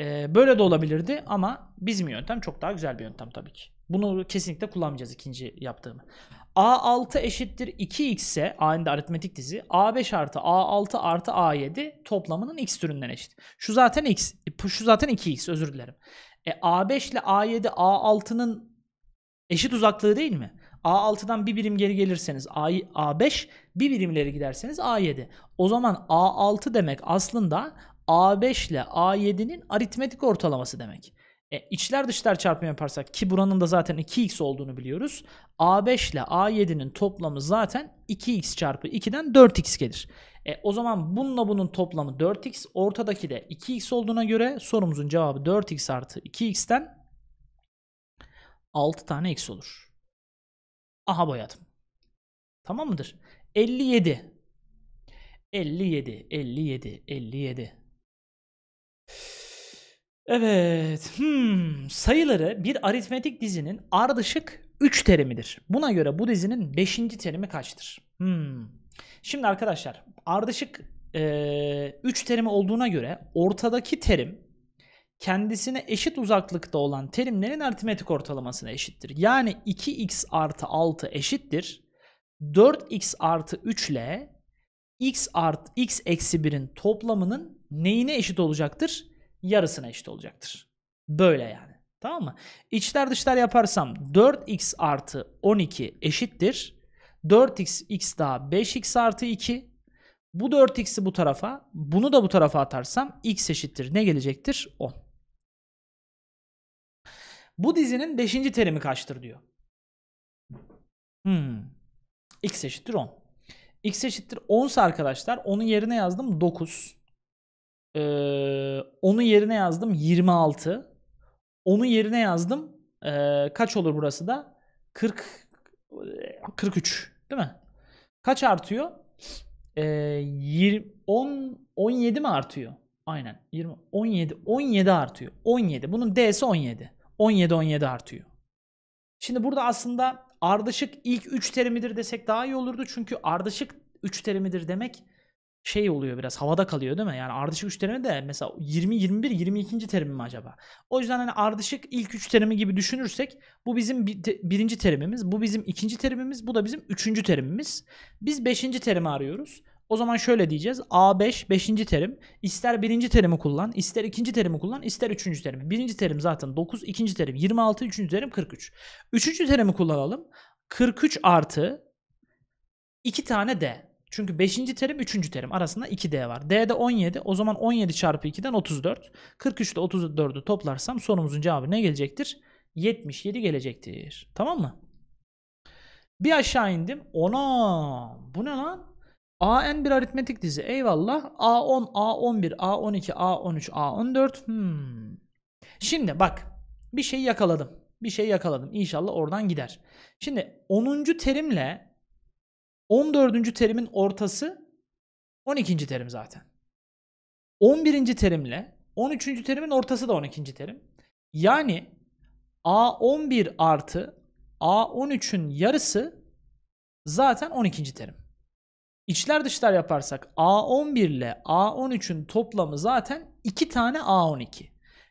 E, böyle de olabilirdi ama bizim yöntem çok daha güzel bir yöntem tabii ki. Bunu kesinlikle kullanmayacağız ikinci yaptığımı. A6 eşittir 2x ise A'nın aritmetik dizi A5 artı A6 artı A7 toplamının x türünden eşit. Şu zaten x, e, şu zaten 2x özür dilerim. E, A5 ile A7 A6'nın eşit uzaklığı değil mi? A6'dan bir birim geri gelirseniz A, A5 bir birim ileri giderseniz A7. O zaman A6 demek aslında A5 ile A7'nin aritmetik ortalaması demek. E, içler dışlar çarpımı yaparsak ki buranın da zaten 2x olduğunu biliyoruz. A5 ile A7'nin toplamı zaten 2x çarpı 2'den 4x gelir. E, o zaman bununla bunun toplamı 4x ortadaki de 2x olduğuna göre sorumuzun cevabı 4x artı 2x'ten 6 tane x olur. Aha boyadım. Tamam mıdır? 57. 57, 57, 57. Evet. Hmm. Sayıları bir aritmetik dizinin ardışık 3 terimidir. Buna göre bu dizinin 5. terimi kaçtır? Hmm. Şimdi arkadaşlar ardışık 3 e, üç terimi olduğuna göre ortadaki terim kendisine eşit uzaklıkta olan terimlerin aritmetik ortalamasına eşittir. Yani 2x artı 6 eşittir. 4x artı 3 ile x artı x eksi 1'in toplamının neyine eşit olacaktır? yarısına eşit olacaktır. Böyle yani. Tamam mı? İçler dışlar yaparsam 4x artı 12 eşittir. 4x x daha 5x artı 2. Bu 4x'i bu tarafa, bunu da bu tarafa atarsam x eşittir. Ne gelecektir? 10. Bu dizinin 5. terimi kaçtır diyor. Hmm. x eşittir 10. x eşittir 10 arkadaşlar onun yerine yazdım 9. Ee, onu yerine yazdım 26. Onu yerine yazdım. Ee, kaç olur burası da? 40 43 değil mi? Kaç artıyor? Ee, 20, 10 17 mi artıyor? Aynen. 20 17 17 artıyor. 17. Bunun D'si 17. 17 17 artıyor. Şimdi burada aslında ardışık ilk 3 terimidir desek daha iyi olurdu. Çünkü ardışık 3 terimidir demek şey oluyor biraz havada kalıyor değil mi? Yani ardışık 3 terimi de mesela 20, 21, 22. terim mi acaba? O yüzden hani ardışık ilk 3 terimi gibi düşünürsek bu bizim birinci terimimiz, bu bizim ikinci terimimiz, bu da bizim üçüncü terimimiz. Biz beşinci terimi arıyoruz. O zaman şöyle diyeceğiz. A5 5. terim. İster birinci terimi kullan, ister ikinci terimi kullan, ister üçüncü terimi. Birinci terim zaten 9, ikinci terim 26, üçüncü terim 43. Üçüncü terimi kullanalım. 43 artı 2 tane de çünkü 5. terim 3. terim arasında 2D var. D'de 17. O zaman 17 çarpı 2'den 34. 43 ile 34'ü toplarsam sorumuzun cevabı ne gelecektir? 77 gelecektir. Tamam mı? Bir aşağı indim. Ona bu ne lan? AN bir aritmetik dizi. Eyvallah. A10, A11, A12, A13, A14. Hmm. Şimdi bak bir şey yakaladım. Bir şey yakaladım. İnşallah oradan gider. Şimdi 10. terimle 14. terimin ortası 12. terim zaten. 11. terimle 13. terimin ortası da 12. terim. Yani A11 artı A13'ün yarısı zaten 12. terim. İçler dışlar yaparsak A11 ile A13'ün toplamı zaten 2 tane A12.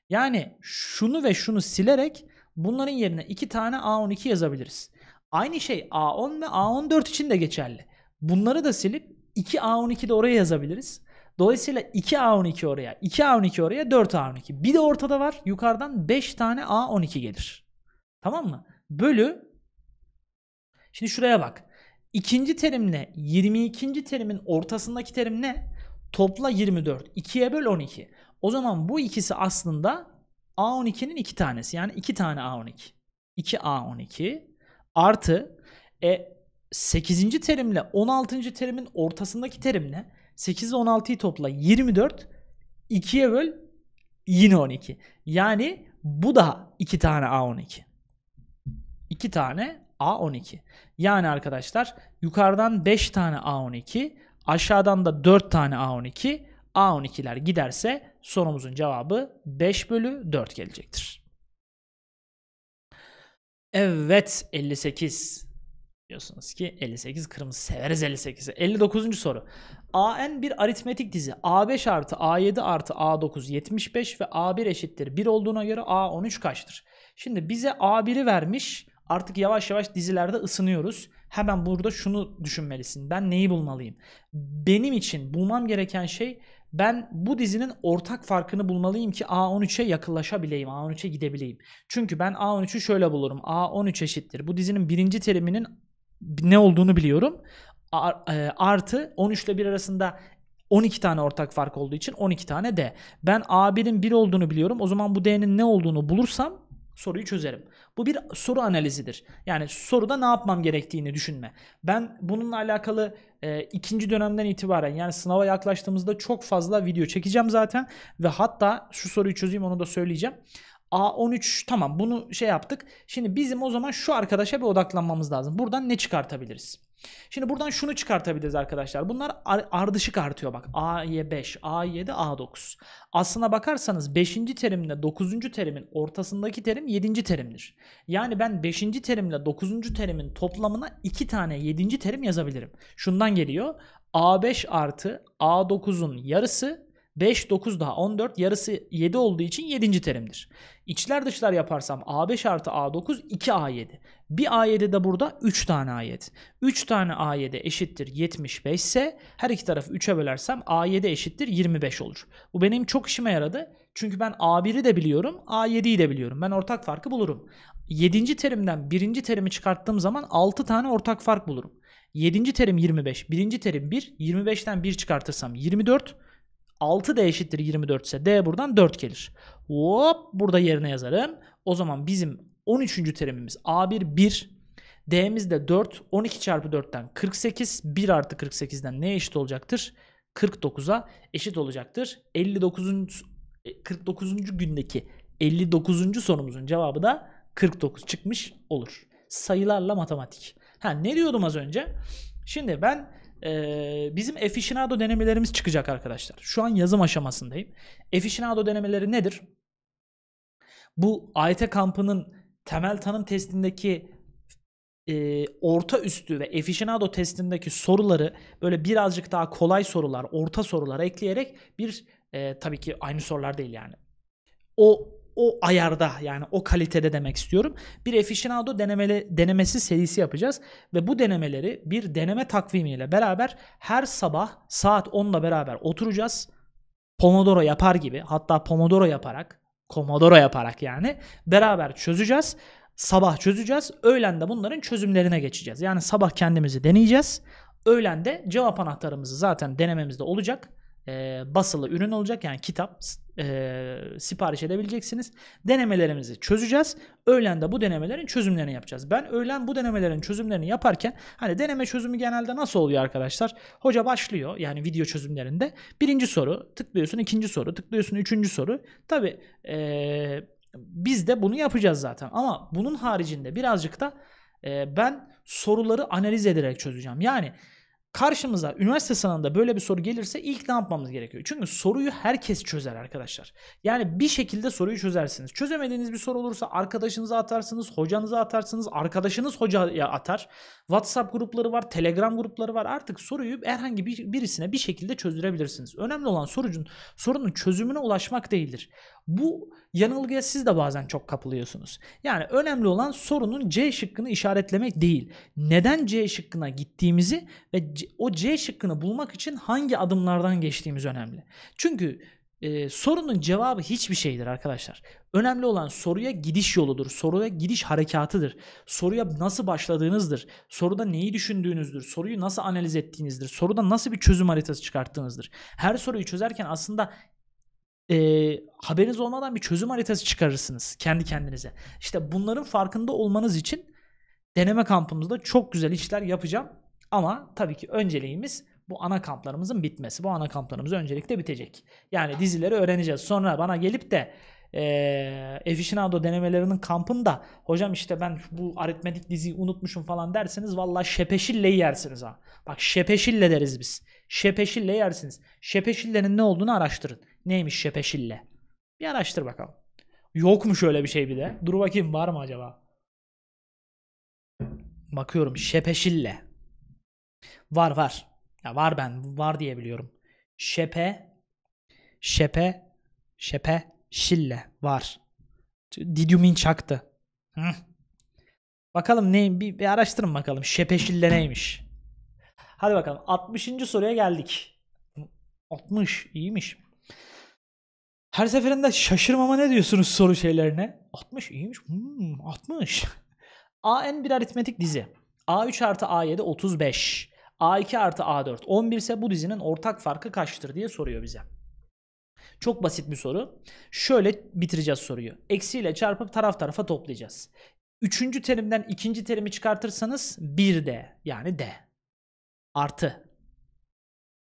Yani şunu ve şunu silerek bunların yerine 2 tane A12 yazabiliriz. Aynı şey A10 ve A14 için de geçerli. Bunları da silip 2A12 de oraya yazabiliriz. Dolayısıyla 2A12 oraya, 2A12 oraya, 4A12. Bir de ortada var. Yukarıdan 5 tane A12 gelir. Tamam mı? Bölü Şimdi şuraya bak. İkinci terimle 22. terimin ortasındaki terim ne? Topla 24. 2'ye böl 12. O zaman bu ikisi aslında A12'nin iki tanesi. Yani iki tane A12. 2A12 Artı e, 8. terimle 16. terimin ortasındaki terimle 8 ile 16'yı topla 24 2'ye böl yine 12. Yani bu da 2 tane A12. 2 tane A12. Yani arkadaşlar yukarıdan 5 tane A12, aşağıdan da 4 tane A12. A12'ler giderse sorumuzun cevabı 5 bölü 4 gelecektir. Evet 58. Diyorsunuz ki 58 kırmızı severiz 58'i. 59. soru. AN bir aritmetik dizi. A5 artı A7 artı A9 75 ve A1 eşittir 1 olduğuna göre A13 kaçtır? Şimdi bize A1'i vermiş. Artık yavaş yavaş dizilerde ısınıyoruz. Hemen burada şunu düşünmelisin. Ben neyi bulmalıyım? Benim için bulmam gereken şey ben bu dizinin ortak farkını bulmalıyım ki A13'e yakınlaşabileyim, A13'e gidebileyim. Çünkü ben A13'ü şöyle bulurum. A13 eşittir. Bu dizinin birinci teriminin ne olduğunu biliyorum. E, artı 13 ile 1 arasında 12 tane ortak fark olduğu için 12 tane D. Ben A1'in 1 olduğunu biliyorum. O zaman bu D'nin ne olduğunu bulursam soruyu çözerim. Bu bir soru analizidir. Yani soruda ne yapmam gerektiğini düşünme. Ben bununla alakalı e, ikinci dönemden itibaren yani sınava yaklaştığımızda çok fazla video çekeceğim zaten ve hatta şu soruyu çözeyim onu da söyleyeceğim. A13 tamam bunu şey yaptık. Şimdi bizim o zaman şu arkadaşa bir odaklanmamız lazım. Buradan ne çıkartabiliriz? Şimdi buradan şunu çıkartabiliriz arkadaşlar. Bunlar ardışık artıyor bak. A5, y A7, A9. Aslına bakarsanız 5. terimle 9. terimin ortasındaki terim 7. terimdir. Yani ben 5. terimle 9. terimin toplamına 2 tane 7. terim yazabilirim. Şundan geliyor. A5 artı A9'un yarısı 5, 9 daha 14 yarısı 7 olduğu için 7. terimdir. İçler dışlar yaparsam A5 artı A9 2 A7. Bir A7 de burada 3 tane A7. 3 tane A7 eşittir 75 ise her iki tarafı 3'e bölersem A7 eşittir 25 olur. Bu benim çok işime yaradı. Çünkü ben A1'i de biliyorum, A7'yi de biliyorum. Ben ortak farkı bulurum. 7. terimden 1. terimi çıkarttığım zaman 6 tane ortak fark bulurum. 7. terim 25, 1. terim 1, 25'ten 1 çıkartırsam 24, 6D eşittir 24 ise D buradan 4 gelir. Hop burada yerine yazarım. O zaman bizim 13. terimimiz A1 1. D'miz de 4. 12 çarpı 4'ten 48. 1 artı 48'den neye eşit olacaktır? 49'a eşit olacaktır. 59. 49. E, gündeki 59. sorumuzun cevabı da 49 çıkmış olur. Sayılarla matematik. Ha ne diyordum az önce? Şimdi ben ee, bizim Efficienado denemelerimiz çıkacak arkadaşlar. Şu an yazım aşamasındayım. Efficienado denemeleri nedir? Bu AYT kampının temel tanım testindeki e, orta üstü ve Efficienado testindeki soruları böyle birazcık daha kolay sorular, orta sorular ekleyerek bir e, tabii ki aynı sorular değil yani. O o ayarda yani o kalitede demek istiyorum. Bir aficionado denemeli, denemesi serisi yapacağız ve bu denemeleri bir deneme takvimiyle beraber her sabah saat 10'da beraber oturacağız. Pomodoro yapar gibi hatta Pomodoro yaparak Komodoro yaparak yani beraber çözeceğiz. Sabah çözeceğiz. Öğlen de bunların çözümlerine geçeceğiz. Yani sabah kendimizi deneyeceğiz. Öğlen de cevap anahtarımızı zaten denememizde olacak e, basılı ürün olacak yani kitap e, sipariş edebileceksiniz. Denemelerimizi çözeceğiz. Öğlen de bu denemelerin çözümlerini yapacağız. Ben öğlen bu denemelerin çözümlerini yaparken hani deneme çözümü genelde nasıl oluyor arkadaşlar? Hoca başlıyor yani video çözümlerinde. Birinci soru tıklıyorsun ikinci soru tıklıyorsun üçüncü soru. Tabi e, biz de bunu yapacağız zaten ama bunun haricinde birazcık da e, ben soruları analiz ederek çözeceğim. Yani Karşımıza üniversite sınavında böyle bir soru gelirse ilk ne yapmamız gerekiyor? Çünkü soruyu herkes çözer arkadaşlar. Yani bir şekilde soruyu çözersiniz. Çözemediğiniz bir soru olursa arkadaşınıza atarsınız, hocanıza atarsınız, arkadaşınız hocaya atar. WhatsApp grupları var, Telegram grupları var. Artık soruyu herhangi bir, birisine bir şekilde çözdürebilirsiniz. Önemli olan sorucun sorunun çözümüne ulaşmak değildir. Bu yanılgıya siz de bazen çok kapılıyorsunuz. Yani önemli olan sorunun C şıkkını işaretlemek değil. Neden C şıkkına gittiğimizi ve o C şıkkını bulmak için hangi adımlardan geçtiğimiz önemli. Çünkü e, sorunun cevabı hiçbir şeydir arkadaşlar. Önemli olan soruya gidiş yoludur. Soruya gidiş harekatıdır. Soruya nasıl başladığınızdır. Soruda neyi düşündüğünüzdür. Soruyu nasıl analiz ettiğinizdir. Soruda nasıl bir çözüm haritası çıkarttığınızdır. Her soruyu çözerken aslında e, haberiniz olmadan bir çözüm haritası çıkarırsınız kendi kendinize. İşte bunların farkında olmanız için deneme kampımızda çok güzel işler yapacağım. Ama tabii ki önceliğimiz bu ana kamplarımızın bitmesi. Bu ana kamplarımız öncelikle bitecek. Yani dizileri öğreneceğiz. Sonra bana gelip de e, denemelerinin kampında hocam işte ben bu aritmetik diziyi unutmuşum falan derseniz valla şepeşille yersiniz ha. Bak şepeşille deriz biz. Şepeşille yersiniz. Şepeşillenin ne olduğunu araştırın. Neymiş şepeşille? Bir araştır bakalım. Yok mu şöyle bir şey bir de? Dur bakayım var mı acaba? Bakıyorum şepeşille. Var var. Ya var ben. Var diye biliyorum. Şepe. Şepe. Şepe. Şille. Var. Didyumin çaktı. Hı. Bakalım ne bir, bir araştırın bakalım. Şepe şille neymiş? Hadi bakalım 60. soruya geldik. 60 iyiymiş. Her seferinde şaşırmama ne diyorsunuz soru şeylerine? 60 iyiymiş. Hmm, 60. AN bir aritmetik dizi. A3 artı A7 35. A2 artı A4 11 ise bu dizinin ortak farkı kaçtır diye soruyor bize. Çok basit bir soru. Şöyle bitireceğiz soruyu. Eksiyle çarpıp taraf tarafa toplayacağız. Üçüncü terimden ikinci terimi çıkartırsanız 1D yani D artı.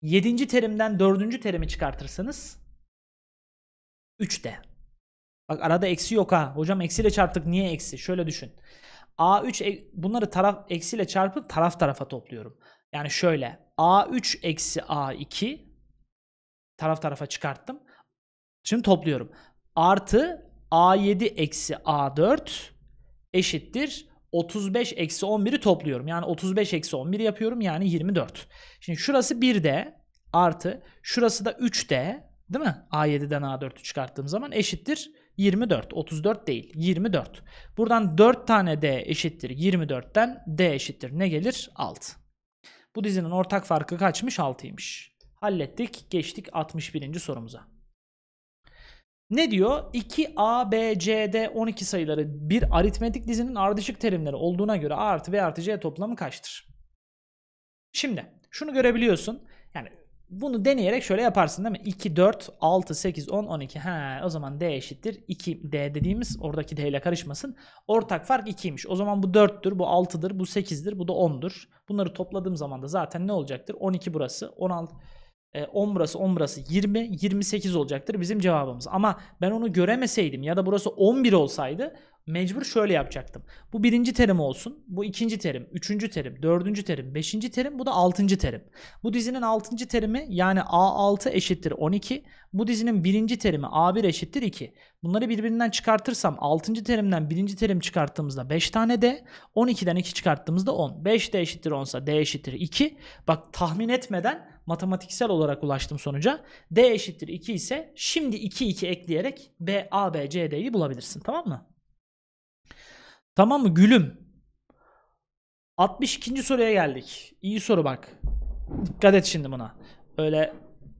Yedinci terimden dördüncü terimi çıkartırsanız 3D. Bak arada eksi yok ha. Hocam eksiyle çarptık niye eksi? Şöyle düşün. A3 e, bunları taraf eksiyle çarpıp taraf tarafa topluyorum. Yani şöyle A3 eksi A2 taraf tarafa çıkarttım. Şimdi topluyorum. Artı A7 eksi A4 eşittir 35 eksi 11'i topluyorum. Yani 35 eksi 11 yapıyorum yani 24. Şimdi şurası 1D artı şurası da 3D değil mi? A7'den A4'ü çıkarttığım zaman eşittir 24. 34 değil 24. Buradan 4 tane D eşittir 24'ten D eşittir ne gelir? 6. Bu dizinin ortak farkı kaçmış? 6'ymış. Hallettik. Geçtik 61. sorumuza. Ne diyor? 2 A, B, C, D 12 sayıları bir aritmetik dizinin ardışık terimleri olduğuna göre A artı B artı C toplamı kaçtır? Şimdi şunu görebiliyorsun. Yani bunu deneyerek şöyle yaparsın değil mi? 2, 4, 6, 8, 10, 12. He, o zaman D eşittir. 2, D dediğimiz oradaki D ile karışmasın. Ortak fark 2'ymiş. O zaman bu 4'tür, bu 6'dır, bu 8'dir, bu da 10'dur. Bunları topladığım zaman da zaten ne olacaktır? 12 burası, 16, 10 e, burası 10 burası 20 28 olacaktır bizim cevabımız. Ama ben onu göremeseydim ya da burası 11 olsaydı mecbur şöyle yapacaktım. Bu birinci terim olsun. Bu ikinci terim, üçüncü terim, dördüncü terim, beşinci terim, bu da altıncı terim. Bu dizinin altıncı terimi yani A6 eşittir 12. Bu dizinin birinci terimi A1 eşittir 2. Bunları birbirinden çıkartırsam altıncı terimden birinci terim çıkarttığımızda 5 tane D, 12'den 2 çıkarttığımızda 10. 5 D eşittir 10 ise D eşittir 2. Bak tahmin etmeden matematiksel olarak ulaştım sonuca. D eşittir 2 ise şimdi 2 2 ekleyerek B, A, B, C, D'yi bulabilirsin tamam mı? Tamam mı gülüm? 62. soruya geldik. İyi soru bak. Dikkat et şimdi buna. Öyle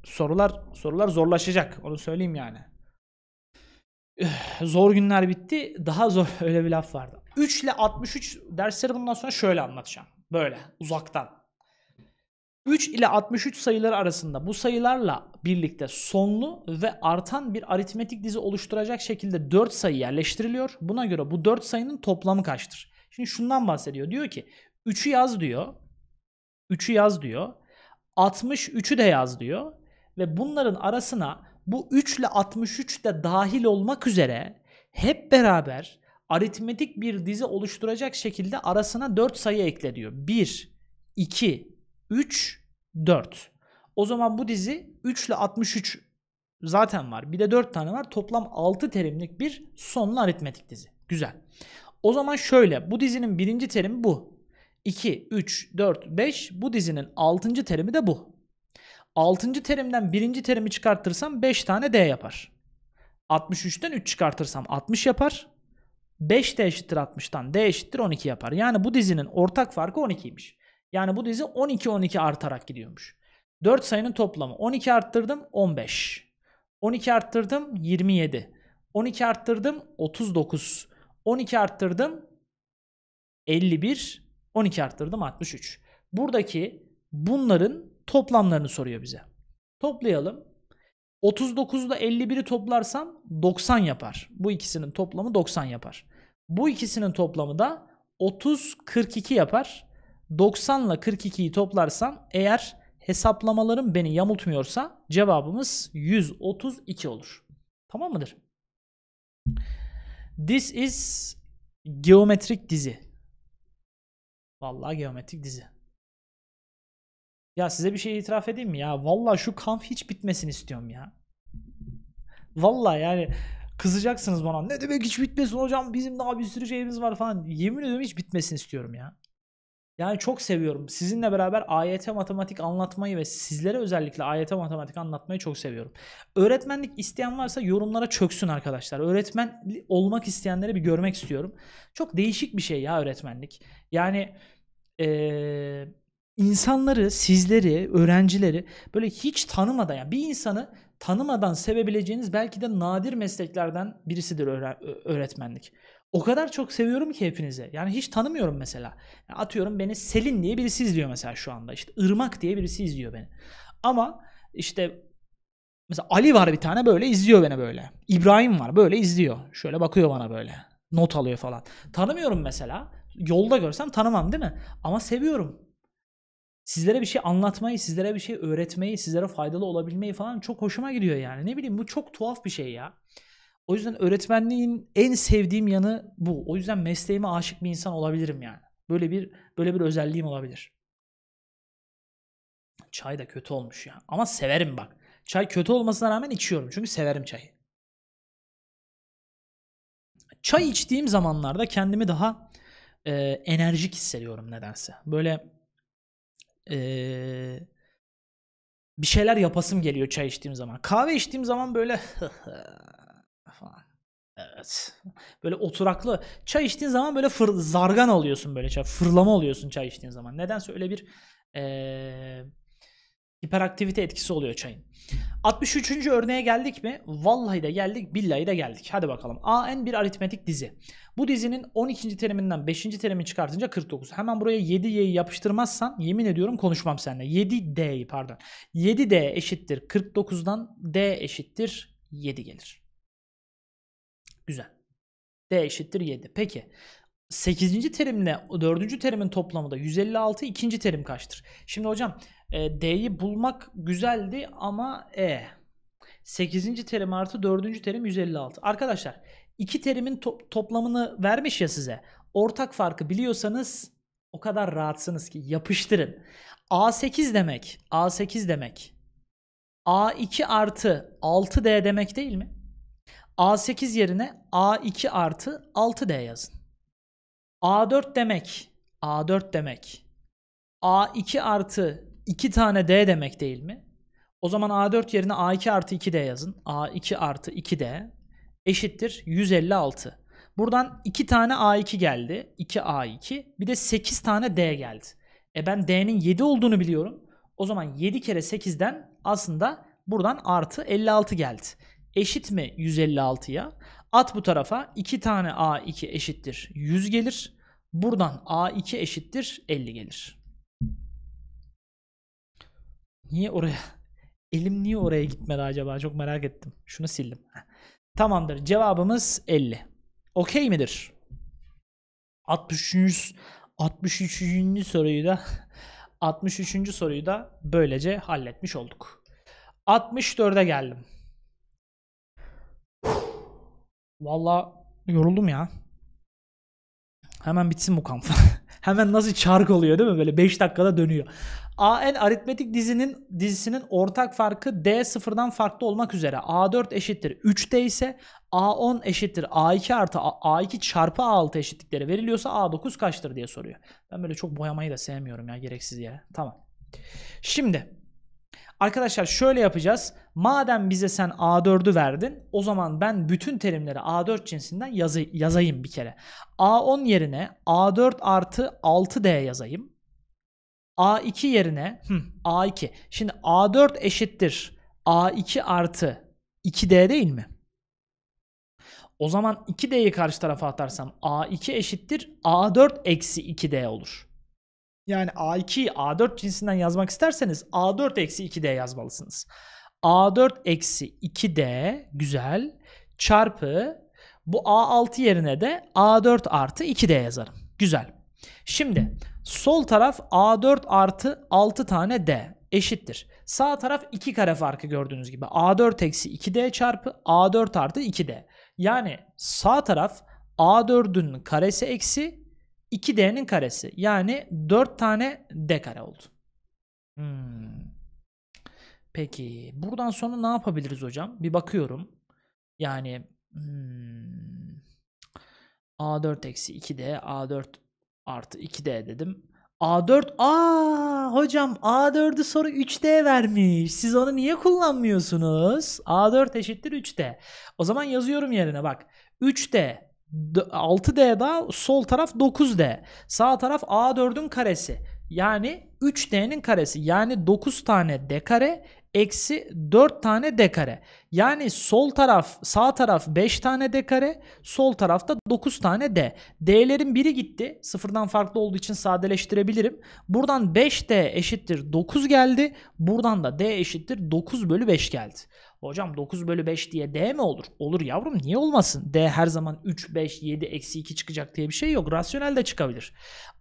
sorular sorular zorlaşacak. Onu söyleyeyim yani. Zor günler bitti. Daha zor öyle bir laf vardı. 3 ile 63 dersleri bundan sonra şöyle anlatacağım. Böyle uzaktan. 3 ile 63 sayıları arasında bu sayılarla birlikte sonlu ve artan bir aritmetik dizi oluşturacak şekilde 4 sayı yerleştiriliyor. Buna göre bu 4 sayının toplamı kaçtır? Şimdi şundan bahsediyor. Diyor ki 3'ü yaz diyor. 3'ü yaz diyor. 63'ü de yaz diyor. Ve bunların arasına bu 3 ile 63 de dahil olmak üzere hep beraber aritmetik bir dizi oluşturacak şekilde arasına 4 sayı ekle diyor. 1, 2, 3, 4. O zaman bu dizi 3 ile 63 zaten var. Bir de 4 tane var. Toplam 6 terimlik bir sonlu aritmetik dizi. Güzel. O zaman şöyle. Bu dizinin birinci terimi bu. 2, 3, 4, 5. Bu dizinin 6. terimi de bu. 6. terimden birinci terimi çıkartırsam 5 tane D yapar. 63'ten 3 çıkartırsam 60 yapar. 5 D eşittir 60'tan D eşittir 12 yapar. Yani bu dizinin ortak farkı 12'ymiş. Yani bu dizi 12-12 artarak gidiyormuş. 4 sayının toplamı. 12 arttırdım 15. 12 arttırdım 27. 12 arttırdım 39. 12 arttırdım 51. 12 arttırdım 63. Buradaki bunların toplamlarını soruyor bize. Toplayalım. 39'da 51'i toplarsam 90 yapar. Bu ikisinin toplamı 90 yapar. Bu ikisinin toplamı da 30 42 yapar. 90 ile 42'yi toplarsam eğer hesaplamalarım beni yamultmuyorsa cevabımız 132 olur. Tamam mıdır? This is geometrik dizi. Vallahi geometrik dizi. Ya size bir şey itiraf edeyim mi ya? Vallahi şu kamp hiç bitmesin istiyorum ya. Vallahi yani kızacaksınız bana. Ne demek hiç bitmesin hocam? Bizim daha bir sürü şeyimiz var falan. Yemin ediyorum hiç bitmesin istiyorum ya. Yani çok seviyorum. Sizinle beraber AYT matematik anlatmayı ve sizlere özellikle AYT matematik anlatmayı çok seviyorum. Öğretmenlik isteyen varsa yorumlara çöksün arkadaşlar. Öğretmen olmak isteyenleri bir görmek istiyorum. Çok değişik bir şey ya öğretmenlik. Yani ee, insanları, sizleri, öğrencileri böyle hiç tanımadan yani bir insanı tanımadan sevebileceğiniz belki de nadir mesleklerden birisidir öğretmenlik o kadar çok seviyorum ki hepinize. Yani hiç tanımıyorum mesela. Yani atıyorum beni Selin diye birisi izliyor mesela şu anda. İşte Irmak diye birisi izliyor beni. Ama işte mesela Ali var bir tane böyle izliyor beni böyle. İbrahim var böyle izliyor. Şöyle bakıyor bana böyle. Not alıyor falan. Tanımıyorum mesela. Yolda görsem tanımam değil mi? Ama seviyorum. Sizlere bir şey anlatmayı, sizlere bir şey öğretmeyi, sizlere faydalı olabilmeyi falan çok hoşuma gidiyor yani. Ne bileyim bu çok tuhaf bir şey ya. O yüzden öğretmenliğin en sevdiğim yanı bu. O yüzden mesleğime aşık bir insan olabilirim yani. Böyle bir böyle bir özelliğim olabilir. Çay da kötü olmuş ya. Ama severim bak. Çay kötü olmasına rağmen içiyorum. Çünkü severim çayı. Çay içtiğim zamanlarda kendimi daha e, enerjik hissediyorum nedense. Böyle e, bir şeyler yapasım geliyor çay içtiğim zaman. Kahve içtiğim zaman böyle falan. Evet. Böyle oturaklı. Çay içtiğin zaman böyle fır, zargan oluyorsun böyle çay. Fırlama oluyorsun çay içtiğin zaman. Nedense öyle bir ee, hiperaktivite etkisi oluyor çayın. 63. örneğe geldik mi? Vallahi de geldik, billahi de geldik. Hadi bakalım. AN bir aritmetik dizi. Bu dizinin 12. teriminden 5. terimi çıkartınca 49. Hemen buraya 7Y'yi yapıştırmazsan yemin ediyorum konuşmam seninle. 7D'yi pardon. 7D eşittir 49'dan D eşittir 7 gelir. Güzel. D eşittir 7. Peki 8. terimle 4. terimin toplamı da 156. ikinci terim kaçtır? Şimdi hocam e, D'yi bulmak güzeldi ama E. 8. terim artı 4. terim 156. Arkadaşlar iki terimin to- toplamını vermiş ya size. Ortak farkı biliyorsanız o kadar rahatsınız ki yapıştırın. A8 demek. A8 demek. A2 artı 6D demek değil mi? A8 yerine A2 artı 6D yazın. A4 demek, A4 demek. A2 artı 2 tane D demek değil mi? O zaman A4 yerine A2 artı 2D yazın. A2 artı 2D eşittir 156. Buradan 2 tane A2 geldi. 2 A2. Bir de 8 tane D geldi. E ben D'nin 7 olduğunu biliyorum. O zaman 7 kere 8'den aslında buradan artı 56 geldi eşit mi 156'ya? At bu tarafa 2 tane A2 eşittir 100 gelir. Buradan A2 eşittir 50 gelir. Niye oraya? Elim niye oraya gitmedi acaba? Çok merak ettim. Şunu sildim. Tamamdır. Cevabımız 50. Okey midir? 63. 63. soruyu da 63. soruyu da böylece halletmiş olduk. 64'e geldim. Valla yoruldum ya. Hemen bitsin bu kamp. Hemen nasıl çark oluyor değil mi? Böyle 5 dakikada dönüyor. AN aritmetik dizinin dizisinin ortak farkı D sıfırdan farklı olmak üzere A4 eşittir 3D ise A10 eşittir A2 artı A2 çarpı A6 eşitlikleri veriliyorsa A9 kaçtır diye soruyor. Ben böyle çok boyamayı da sevmiyorum ya gereksiz yere. Tamam. Şimdi arkadaşlar şöyle yapacağız. Madem bize sen A4'ü verdin o zaman ben bütün terimleri A4 cinsinden yazı yazayım bir kere. A10 yerine A4 artı 6D yazayım. A2 yerine hı, A2. Şimdi A4 eşittir A2 artı 2D değil mi? O zaman 2D'yi karşı tarafa atarsam A2 eşittir A4 eksi 2D olur. Yani A2'yi A4 cinsinden yazmak isterseniz A4 eksi 2D yazmalısınız. A4 eksi 2D güzel çarpı bu A6 yerine de A4 artı 2D yazarım. Güzel. Şimdi sol taraf A4 artı 6 tane D eşittir. Sağ taraf 2 kare farkı gördüğünüz gibi. A4 eksi 2D çarpı A4 artı 2D. Yani sağ taraf A4'ün karesi eksi 2D'nin karesi. Yani 4 tane D kare oldu. Hmm. Peki buradan sonra ne yapabiliriz hocam? Bir bakıyorum. Yani hmm, A4 eksi 2D A4 artı 2D dedim. A4 a hocam A4'ü soru 3D vermiş. Siz onu niye kullanmıyorsunuz? A4 eşittir 3D. O zaman yazıyorum yerine bak. 3D 6D daha sol taraf 9D. Sağ taraf A4'ün karesi. Yani 3D'nin karesi. Yani 9 tane D kare eksi 4 tane dekare Yani sol taraf sağ taraf 5 tane dekare sol tarafta 9 tane d. D'lerin biri gitti. Sıfırdan farklı olduğu için sadeleştirebilirim. Buradan 5d eşittir 9 geldi. Buradan da d eşittir 9 bölü 5 geldi. Hocam 9 bölü 5 diye D mi olur? Olur yavrum niye olmasın? D her zaman 3, 5, 7, eksi 2 çıkacak diye bir şey yok. Rasyonel de çıkabilir.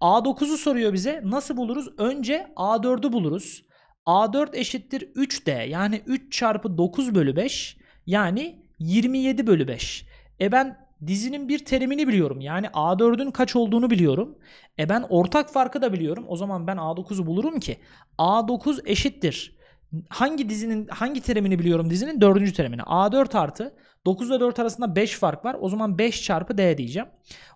A9'u soruyor bize. Nasıl buluruz? Önce A4'ü buluruz. A4 eşittir 3D yani 3 çarpı 9 bölü 5 yani 27 bölü 5. E ben dizinin bir terimini biliyorum. Yani A4'ün kaç olduğunu biliyorum. E ben ortak farkı da biliyorum. O zaman ben A9'u bulurum ki A9 eşittir. Hangi dizinin hangi terimini biliyorum dizinin? Dördüncü terimini. A4 artı 9 ile 4 arasında 5 fark var. O zaman 5 çarpı D diyeceğim.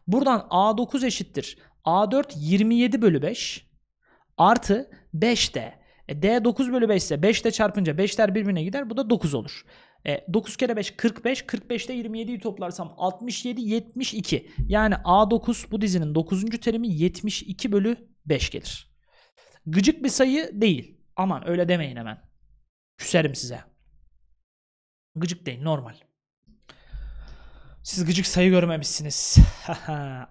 Buradan A9 eşittir. A4 27 bölü 5 artı 5D. E, D 9 bölü 5 ise 5 ile çarpınca 5'ler birbirine gider. Bu da 9 olur. E, 9 kere 5 45. 45 45'te 27'yi toplarsam 67 72. Yani A9 bu dizinin 9. terimi 72 bölü 5 gelir. Gıcık bir sayı değil. Aman öyle demeyin hemen. Küserim size. Gıcık değil normal. Siz gıcık sayı görmemişsiniz.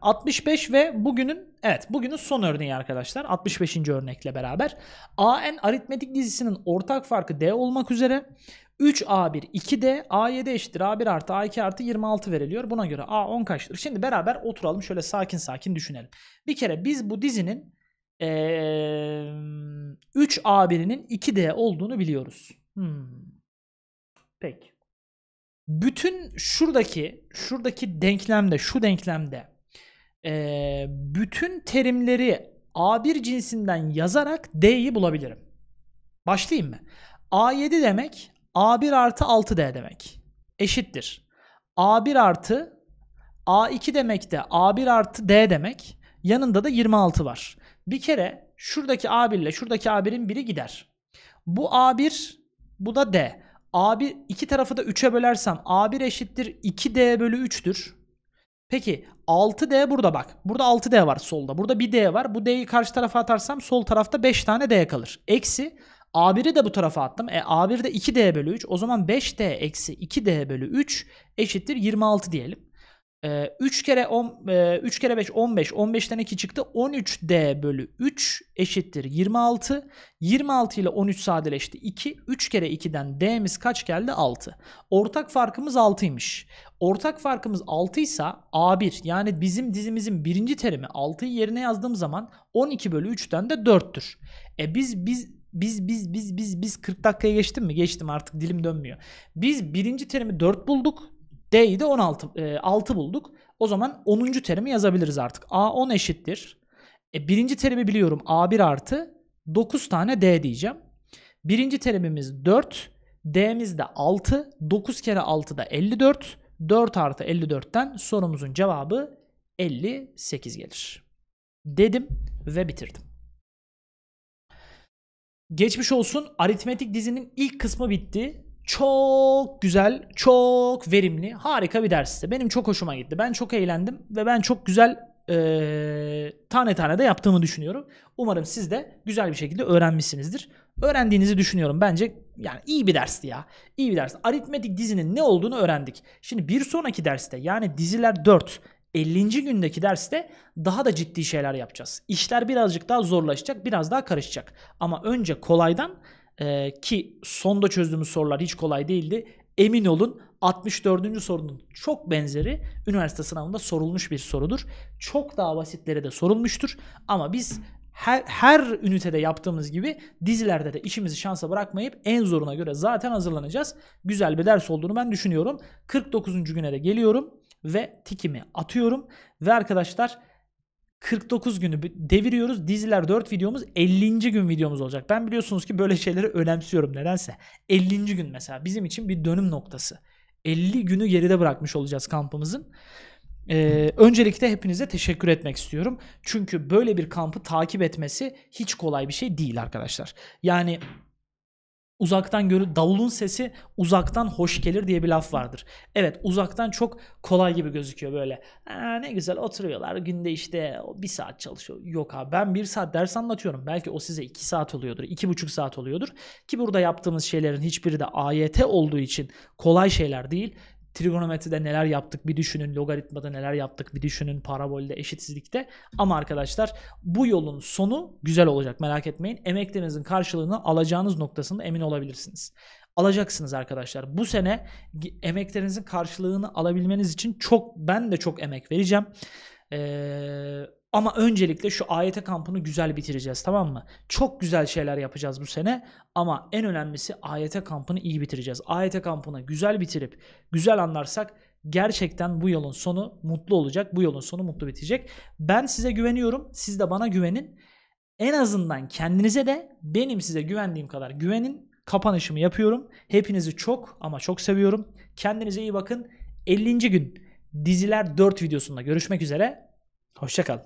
65 ve bugünün evet bugünün son örneği arkadaşlar. 65. örnekle beraber. AN aritmetik dizisinin ortak farkı D olmak üzere 3A1 2D A7 eşittir A1 artı A2 artı 26 veriliyor. Buna göre A10 kaçtır? Şimdi beraber oturalım şöyle sakin sakin düşünelim. Bir kere biz bu dizinin ee, 3A1'inin 2D olduğunu biliyoruz. Hmm. Peki bütün şuradaki şuradaki denklemde şu denklemde e, bütün terimleri A1 cinsinden yazarak D'yi bulabilirim. Başlayayım mı? A7 demek A1 artı 6D demek. Eşittir. A1 artı A2 demek de A1 artı D demek. Yanında da 26 var. Bir kere şuradaki A1 ile şuradaki A1'in biri gider. Bu A1 bu da D. A1 iki tarafı da 3'e bölersem A1 eşittir 2D bölü 3'tür. Peki 6D burada bak. Burada 6D var solda. Burada bir D var. Bu D'yi karşı tarafa atarsam sol tarafta 5 tane D kalır. Eksi A1'i de bu tarafa attım. E A1 de 2D bölü 3. O zaman 5D eksi 2D bölü 3 eşittir 26 diyelim. E, 3 kere 10 e, 3 kere 5 15. 15'ten 2 çıktı. 13D bölü 3 eşittir 26. 26 ile 13 sadeleşti 2. 3 kere 2'den D'miz kaç geldi? 6. Ortak farkımız 6'ymış. Ortak farkımız 6 ise A1 yani bizim dizimizin birinci terimi 6'yı yerine yazdığım zaman 12 bölü 3'ten de 4'tür. E biz biz biz biz biz biz biz 40 dakikaya geçtim mi? Geçtim artık dilim dönmüyor. Biz birinci terimi 4 bulduk. D'yi de 16, e, 6 bulduk. O zaman 10. terimi yazabiliriz artık. A10 eşittir. E, birinci terimi biliyorum A1 artı 9 tane D diyeceğim. Birinci terimimiz 4. D'miz de 6. 9 kere 6 da 54. 4 artı 54'ten sorumuzun cevabı 58 gelir. Dedim ve bitirdim. Geçmiş olsun aritmetik dizinin ilk kısmı bitti çok güzel, çok verimli, harika bir dersti. Benim çok hoşuma gitti. Ben çok eğlendim ve ben çok güzel e, tane tane de yaptığımı düşünüyorum. Umarım siz de güzel bir şekilde öğrenmişsinizdir. Öğrendiğinizi düşünüyorum. Bence yani iyi bir dersti ya. İyi bir ders. Aritmetik dizinin ne olduğunu öğrendik. Şimdi bir sonraki derste yani diziler 4 50. gündeki derste daha da ciddi şeyler yapacağız. İşler birazcık daha zorlaşacak, biraz daha karışacak. Ama önce kolaydan e, ki sonda çözdüğümüz sorular hiç kolay değildi. Emin olun 64. sorunun çok benzeri üniversite sınavında sorulmuş bir sorudur. Çok daha basitleri de sorulmuştur. Ama biz her, her ünitede yaptığımız gibi dizilerde de işimizi şansa bırakmayıp en zoruna göre zaten hazırlanacağız. Güzel bir ders olduğunu ben düşünüyorum. 49. güne de geliyorum ve tikimi atıyorum. Ve arkadaşlar 49 günü deviriyoruz. Diziler 4 videomuz 50. gün videomuz olacak. Ben biliyorsunuz ki böyle şeyleri önemsiyorum nedense. 50. gün mesela bizim için bir dönüm noktası. 50 günü geride bırakmış olacağız kampımızın. Ee, öncelikle hepinize teşekkür etmek istiyorum. Çünkü böyle bir kampı takip etmesi hiç kolay bir şey değil arkadaşlar. Yani uzaktan görü davulun sesi uzaktan hoş gelir diye bir laf vardır. Evet uzaktan çok kolay gibi gözüküyor böyle. Ee ne güzel oturuyorlar günde işte bir saat çalışıyor. Yok abi ben bir saat ders anlatıyorum. Belki o size iki saat oluyordur, iki buçuk saat oluyordur. Ki burada yaptığımız şeylerin hiçbiri de AYT olduğu için kolay şeyler değil. Trigonometride neler yaptık bir düşünün, logaritmada neler yaptık bir düşünün, parabolde, eşitsizlikte. Ama arkadaşlar bu yolun sonu güzel olacak merak etmeyin. Emeklerinizin karşılığını alacağınız noktasında emin olabilirsiniz. Alacaksınız arkadaşlar. Bu sene emeklerinizin karşılığını alabilmeniz için çok ben de çok emek vereceğim. Ee, ama öncelikle şu AYT kampını güzel bitireceğiz tamam mı? Çok güzel şeyler yapacağız bu sene ama en önemlisi AYT kampını iyi bitireceğiz. AYT kampını güzel bitirip güzel anlarsak gerçekten bu yolun sonu mutlu olacak. Bu yolun sonu mutlu bitecek. Ben size güveniyorum. Siz de bana güvenin. En azından kendinize de benim size güvendiğim kadar güvenin. Kapanışımı yapıyorum. Hepinizi çok ama çok seviyorum. Kendinize iyi bakın. 50. gün diziler 4 videosunda görüşmek üzere. Hoşçakalın.